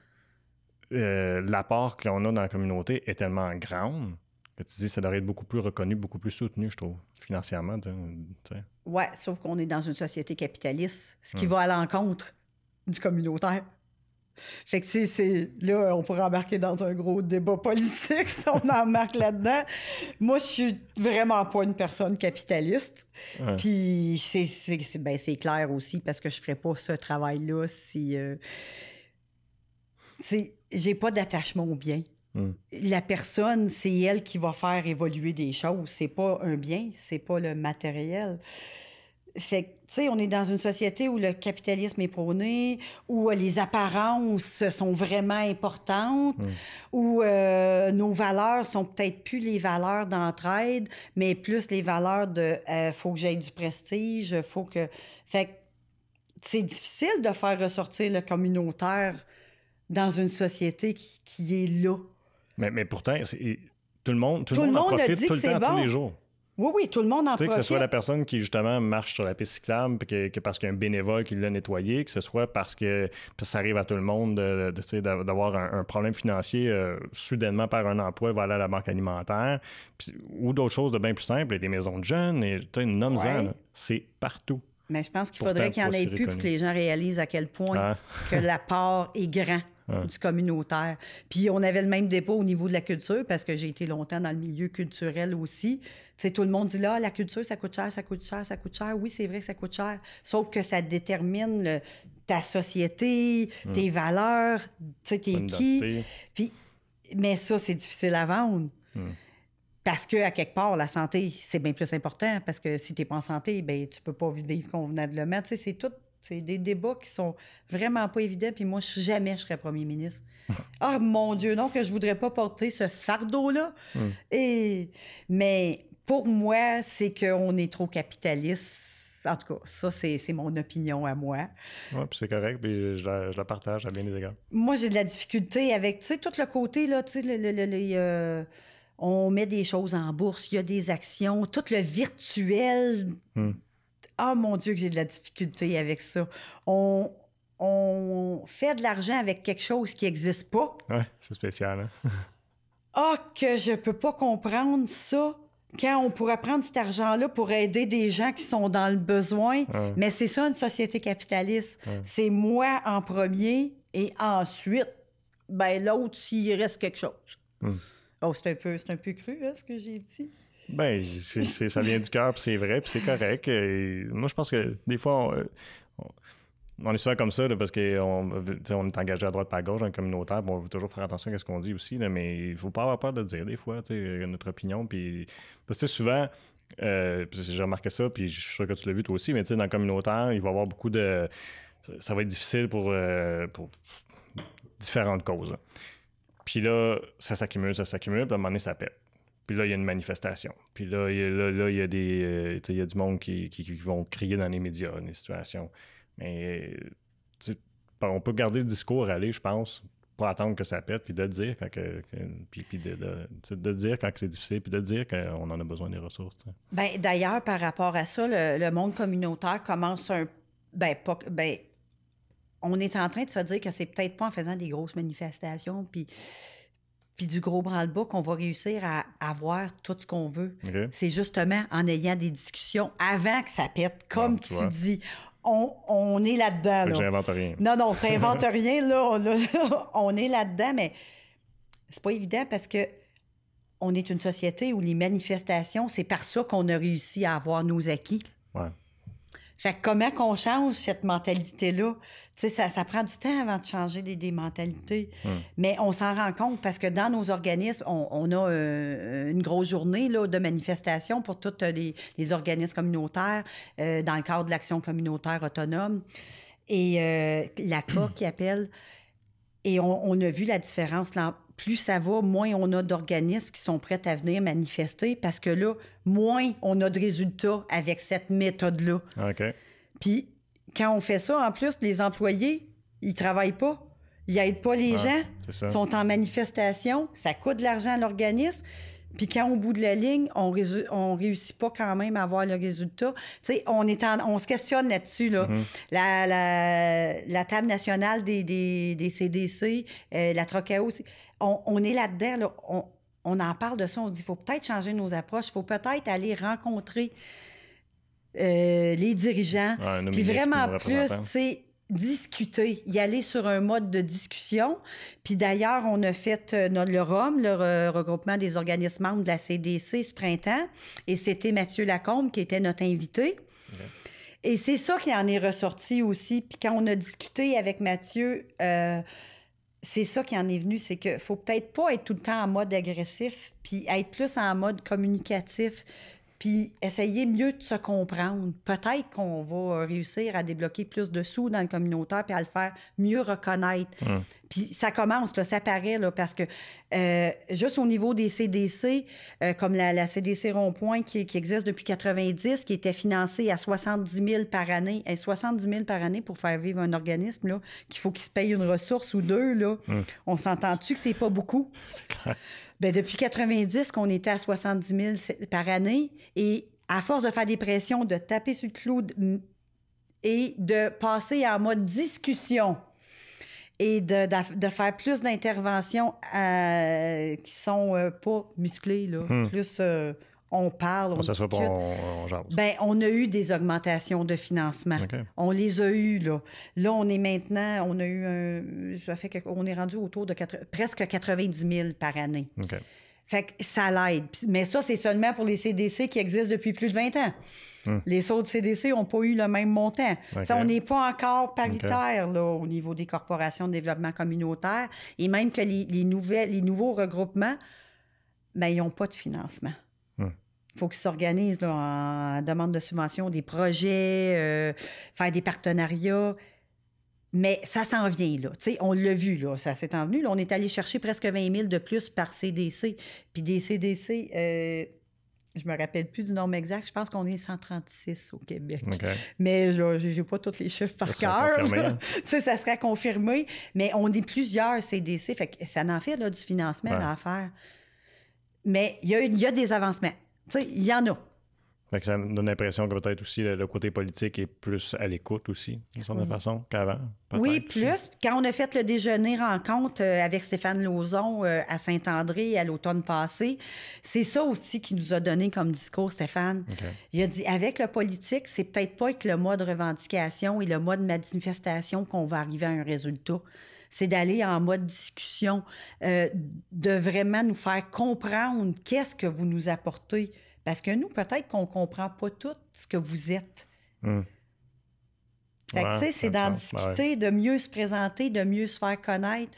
euh, l'apport qu'on a dans la communauté est tellement grand que tu dis ça devrait être beaucoup plus reconnu, beaucoup plus soutenu, je trouve, financièrement. Ouais, sauf qu'on est dans une société capitaliste, ce qui hmm. va à l'encontre du communautaire. Fait que c'est, là, on pourrait embarquer dans un gros débat politique si on embarque là-dedans. Moi, je suis vraiment pas une personne capitaliste. Puis c'est, c'est, ben, clair aussi parce que je ferais pas ce travail-là si. Euh, j'ai pas d'attachement au bien. Hmm. La personne, c'est elle qui va faire évoluer des choses. C'est pas un bien, c'est pas le matériel. Fait tu sais, on est dans une société où le capitalisme est prôné, où euh, les apparences sont vraiment importantes, mm. où euh, nos valeurs sont peut-être plus les valeurs d'entraide, mais plus les valeurs de euh, faut que j'aie du prestige, faut que. Fait c'est difficile de faire ressortir le communautaire dans une société qui, est là. Mais, pourtant, tout le monde, tout, le monde, profite tous les jours. Oui, oui, tout le monde en Que ce soit la personne qui, justement, marche sur la piste cyclable que, que parce qu'il y a un bénévole qui l'a nettoyé, que ce soit parce que ça arrive à tout le monde de, d'avoir un, problème financier euh, soudainement par un emploi, va aller à la banque alimentaire, ou d'autres choses de bien plus simples, des maisons de jeunes, et nomme ouais. c'est partout. Mais je pense qu'il faudrait qu'il y en ait plus pour que les gens réalisent à quel point ah. que l'apport est grand du communautaire. Puis on avait le même dépôt au niveau de la culture parce que j'ai été longtemps dans le milieu culturel aussi. Tu tout le monde dit là, la culture, ça coûte cher, ça coûte cher, ça coûte cher. Oui, c'est vrai que ça coûte cher, sauf que ça détermine ta société, mm. tes valeurs, tu sais, t'es qui. Puis, mais ça, c'est difficile à vendre. Mm. Parce que, à quelque part, la santé, c'est bien plus important. Parce que si t'es pas en santé, ben, tu peux pas vivre convenablement. Tu sais, c'est tout c'est des débats qui sont vraiment pas évidents, puis moi, je, jamais je serais premier ministre. ah, mon Dieu, non, que je voudrais pas porter ce fardeau-là. Hmm. Et... Mais pour moi, c'est qu'on est trop capitaliste en tout cas, ça, c'est mon opinion à moi. Oui, puis c'est correct, puis je la, partage à bien des égards. Moi, j'ai de la difficulté avec, tu sais, tout le côté, là, tu euh, on met des choses en bourse, il y a des actions, tout le virtuel. Hmm. Ah mon Dieu, que j'ai de la difficulté avec ça. On, fait de l'argent avec quelque chose qui n'existe pas. Ouais, c'est spécial. Hein? ah, que je peux pas comprendre ça quand on pourrait prendre cet argent-là pour aider des gens qui sont dans le besoin. Mais c'est ça une société capitaliste. C'est moi en premier et ensuite, ben l'autre s'il reste quelque chose. Hmm. Oh, c'est un, peu, un peu cru, hein, ce que j'ai dit. Ben, ça vient du cœur, puis c'est vrai, puis c'est correct. moi, je pense que des fois, on, est souvent comme ça, parce qu'on on est engagé à droite par à gauche dans le communautaire, on veut toujours faire attention à ce qu'on dit aussi, mais il faut pas avoir peur de dire des fois, notre opinion. Puis, parce que souvent, euh, j'ai remarqué ça, puis je suis sûr que tu l'as vu toi aussi, mais dans le communautaire, il va y avoir beaucoup de. Ça va être difficile pour, euh, pour différentes causes. Puis là, ça s'accumule, ça s'accumule, puis à un moment donné, ça pète. Puis là, il y a une manifestation. Puis là, il y a, là, il y a des, euh, il y a du monde qui, vont crier dans les médias, les situations. Mais euh, on peut garder le discours aller, je pense, pour attendre que ça pète, puis de dire quand que, puis, puis de, dire quand c'est difficile, puis de dire qu'on en a besoin des ressources. Ben, d'ailleurs, par rapport à ça, le, monde communautaire commence un... Ben, pas, ben, on est en train de se dire que c'est peut-être pas en faisant des grosses manifestations, puis puis du gros bras-le-bas qu'on va réussir à avoir tout ce qu'on veut. C'est justement en ayant des discussions avant que ça pète, comme tu dis. On, est là-dedans. J'invente rien. Non, non, t'inventes rien, là. On, est là-dedans, mais c'est pas évident parce que on est une société où les manifestations, c'est par ça qu'on a réussi à avoir nos acquis. Ouais. Fait comment qu'on change cette mentalité-là? Tu sais, ça, ça, prend du temps avant de changer des, mentalités. Hum. Mais on s'en rend compte parce que dans nos organismes, on, a euh, une grosse journée là, de manifestation pour tous euh, les, organismes communautaires euh, dans le cadre de l'action communautaire autonome. Et la CA qui appelle. Et on, on, a vu la différence plus ça va, moins on a d'organismes qui sont prêts à venir manifester parce que là, moins on a de résultats avec cette méthode-là. Puis quand on fait ça, en plus, les employés, ils travaillent pas. Ils n'aident pas les gens. Ils sont en manifestation. Ça coûte de l'argent à l'organisme. Puis quand au bout de la ligne, on réussit pas quand même à avoir le résultat, tu sais, on, est on se questionne là-dessus. Là. Mm-hmm. la, table nationale des, des, CDC, euh, la Trocao, on, on est là-dedans. Là. On, en parle de ça. On dit il faut peut-être changer nos approches. Il faut peut-être aller rencontrer euh, les dirigeants. puis vraiment plus, tu sais discuter, y aller sur un mode de discussion. Puis d'ailleurs, on a fait euh, notre, le ROM, le regroupement des organismes membres de la CDC ce printemps, et c'était Mathieu Lacombe qui était notre invité. Et c'est ça qui en est ressorti aussi. Puis quand on a discuté avec Mathieu, euh, c'est ça qui en est venu, c'est que faut peut-être pas être tout le temps en mode agressif, puis être plus en mode communicatif puis essayer mieux de se comprendre. Peut-être qu'on va réussir à débloquer plus de sous dans le communautaire puis à le faire mieux reconnaître. Hum. Puis ça commence, ça paraît, là, parce que euh, juste au niveau des CDC, euh, comme la, CDC Rond-Point qui, existe depuis 90, qui était financée à 70 000 par année, et 70 000 par année pour faire vivre un organisme, là, qu'il faut qu'il se paye une ressource ou deux, là. Hmm. On s'entend-tu que c'est pas beaucoup? C'est clair. Ben, depuis 90 qu'on était à 70 000 par année et à force de faire des pressions, de taper sur le clou et de passer en mode discussion, et de, faire plus d'interventions euh, qui sont euh, pas musclées, là, hmm. plus euh, on parle, on, ben, on a eu des augmentations de financement. On les a eues, là. Là, on est maintenant, on a eu un, on est rendu autour de presque 90 000 par année. Fait que ça l'aide. Mais ça, c'est seulement pour les CDC qui existent depuis plus de 20 ans. Hmm. Les autres CDC n'ont pas eu le même montant. on n'est pas encore paritaire au niveau des corporations de développement communautaire. Et même que les, nouvelles, les nouveaux regroupements, ben, ils n'ont pas de financement. Il hmm. faut qu'ils s'organisent en demande de subvention, des projets, euh, faire des partenariats. Mais ça s'en vient, là. sais, on l'a vu, là, ça s'est envenu. on est allé chercher presque 20 000 de plus par CDC. Puis des CDC, euh, je me rappelle plus du nombre exact, je pense qu'on est 136 au Québec. Mais je n'ai pas tous les chiffres par cœur. Hein. ça serait confirmé. Mais on est plusieurs CDC, fait que ça n'en fait là, du financement à faire. Mais il y a, y a des avancements. Il y en a ça donne l'impression que peut-être aussi le côté politique est plus à l'écoute aussi, d'une certaine façon, qu'avant. Oui, plus. Quand on a fait le déjeuner rencontre euh, avec Stéphane Lauzon euh, à Saint-André à l'automne passé, c'est ça aussi qui nous a donné comme discours, Stéphane. Il a dit avec le politique, c'est peut-être pas avec le mois de revendication et le mode manifestation qu'on va arriver à un résultat c'est d'aller en mode discussion, euh, de vraiment nous faire comprendre qu'est-ce que vous nous apportez parce que nous, peut-être qu'on ne comprend pas tout ce que vous êtes. Hmm. c'est d'en discuter, de mieux se présenter, de mieux se faire connaître.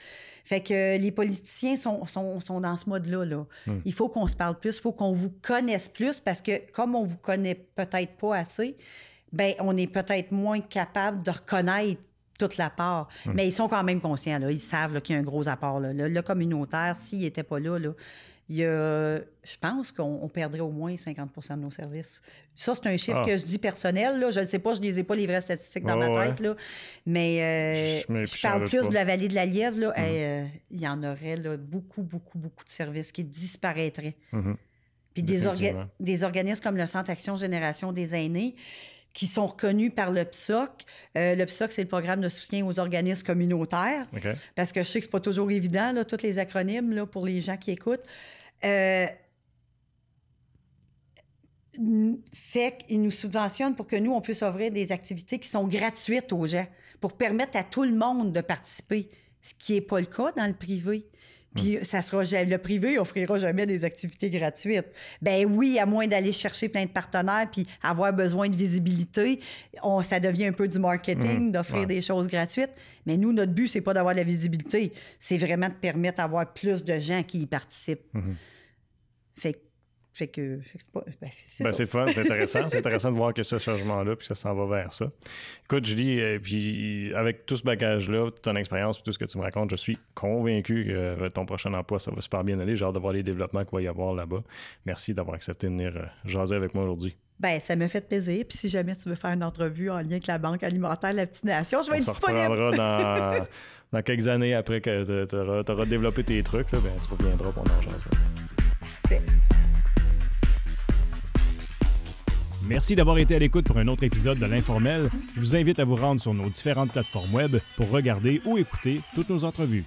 Fait que euh, les politiciens sont, sont, dans ce mode-là. Là. Hmm. Il faut qu'on se parle plus, il faut qu'on vous connaisse plus parce que comme on vous connaît peut-être pas assez, ben on est peut-être moins capable de reconnaître toute la part. Hmm. Mais ils sont quand même conscients, là. ils savent qu'il y a un gros apport. Le, communautaire, s'il n'était pas là, là il y a, je pense qu'on perdrait au moins 50 de nos services. Ça, c'est un chiffre ah. que je dis personnel. Là. Je ne sais pas, je ne les ai pas les vraies statistiques dans ma tête. Là. Mais euh, je, parle plus de la vallée de la Lièvre. Là, mhm. euh, il y en aurait beaucoup, beaucoup, beaucoup de services qui disparaîtraient. Mhm. Puis des, des organismes comme le Centre Action Génération des aînés, qui sont reconnus par le PSOC. Euh, le PSOC, c'est le programme de soutien aux organismes communautaires. Parce que je sais que n'est pas toujours évident, là, tous les acronymes là, pour les gens qui écoutent. Euh, fait qu'ils nous subventionnent pour que nous, on puisse ouvrir des activités qui sont gratuites aux gens, pour permettre à tout le monde de participer, ce qui n'est pas le cas dans le privé. Puis ça sera le privé offrira jamais des activités gratuites. Ben oui, à moins d'aller chercher plein de partenaires puis avoir besoin de visibilité, ça devient un peu du marketing mm-hmm. d'offrir des choses gratuites. Mais nous, notre but c'est pas d'avoir de la visibilité, c'est vraiment de permettre d'avoir plus de gens qui y participent. Mm-hmm. Fait que fait que, c'est ben, ben, c'est intéressant. c'est intéressant de voir que ce changement-là, puis ça s'en va vers ça. Écoute, Julie, euh, puis avec tout ce bagage-là, ton expérience, tout ce que tu me racontes, je suis convaincu que euh, ton prochain emploi, ça va super bien aller. J'ai hâte de voir les développements qu'il va y avoir là-bas. Merci d'avoir accepté de venir euh, jaser avec moi aujourd'hui. Ben, ça me fait plaisir. Puis si jamais tu veux faire une entrevue en lien avec la Banque alimentaire de la Petite Nation, je vais être disponible. Dans, dans, quelques années après que tu auras, développé tes trucs. Là, ben, tu reviendras pour en jaser. Merci d'avoir été à l'écoute pour un autre épisode de l'Informel. Je vous invite à vous rendre sur nos différentes plateformes web pour regarder ou écouter toutes nos entrevues.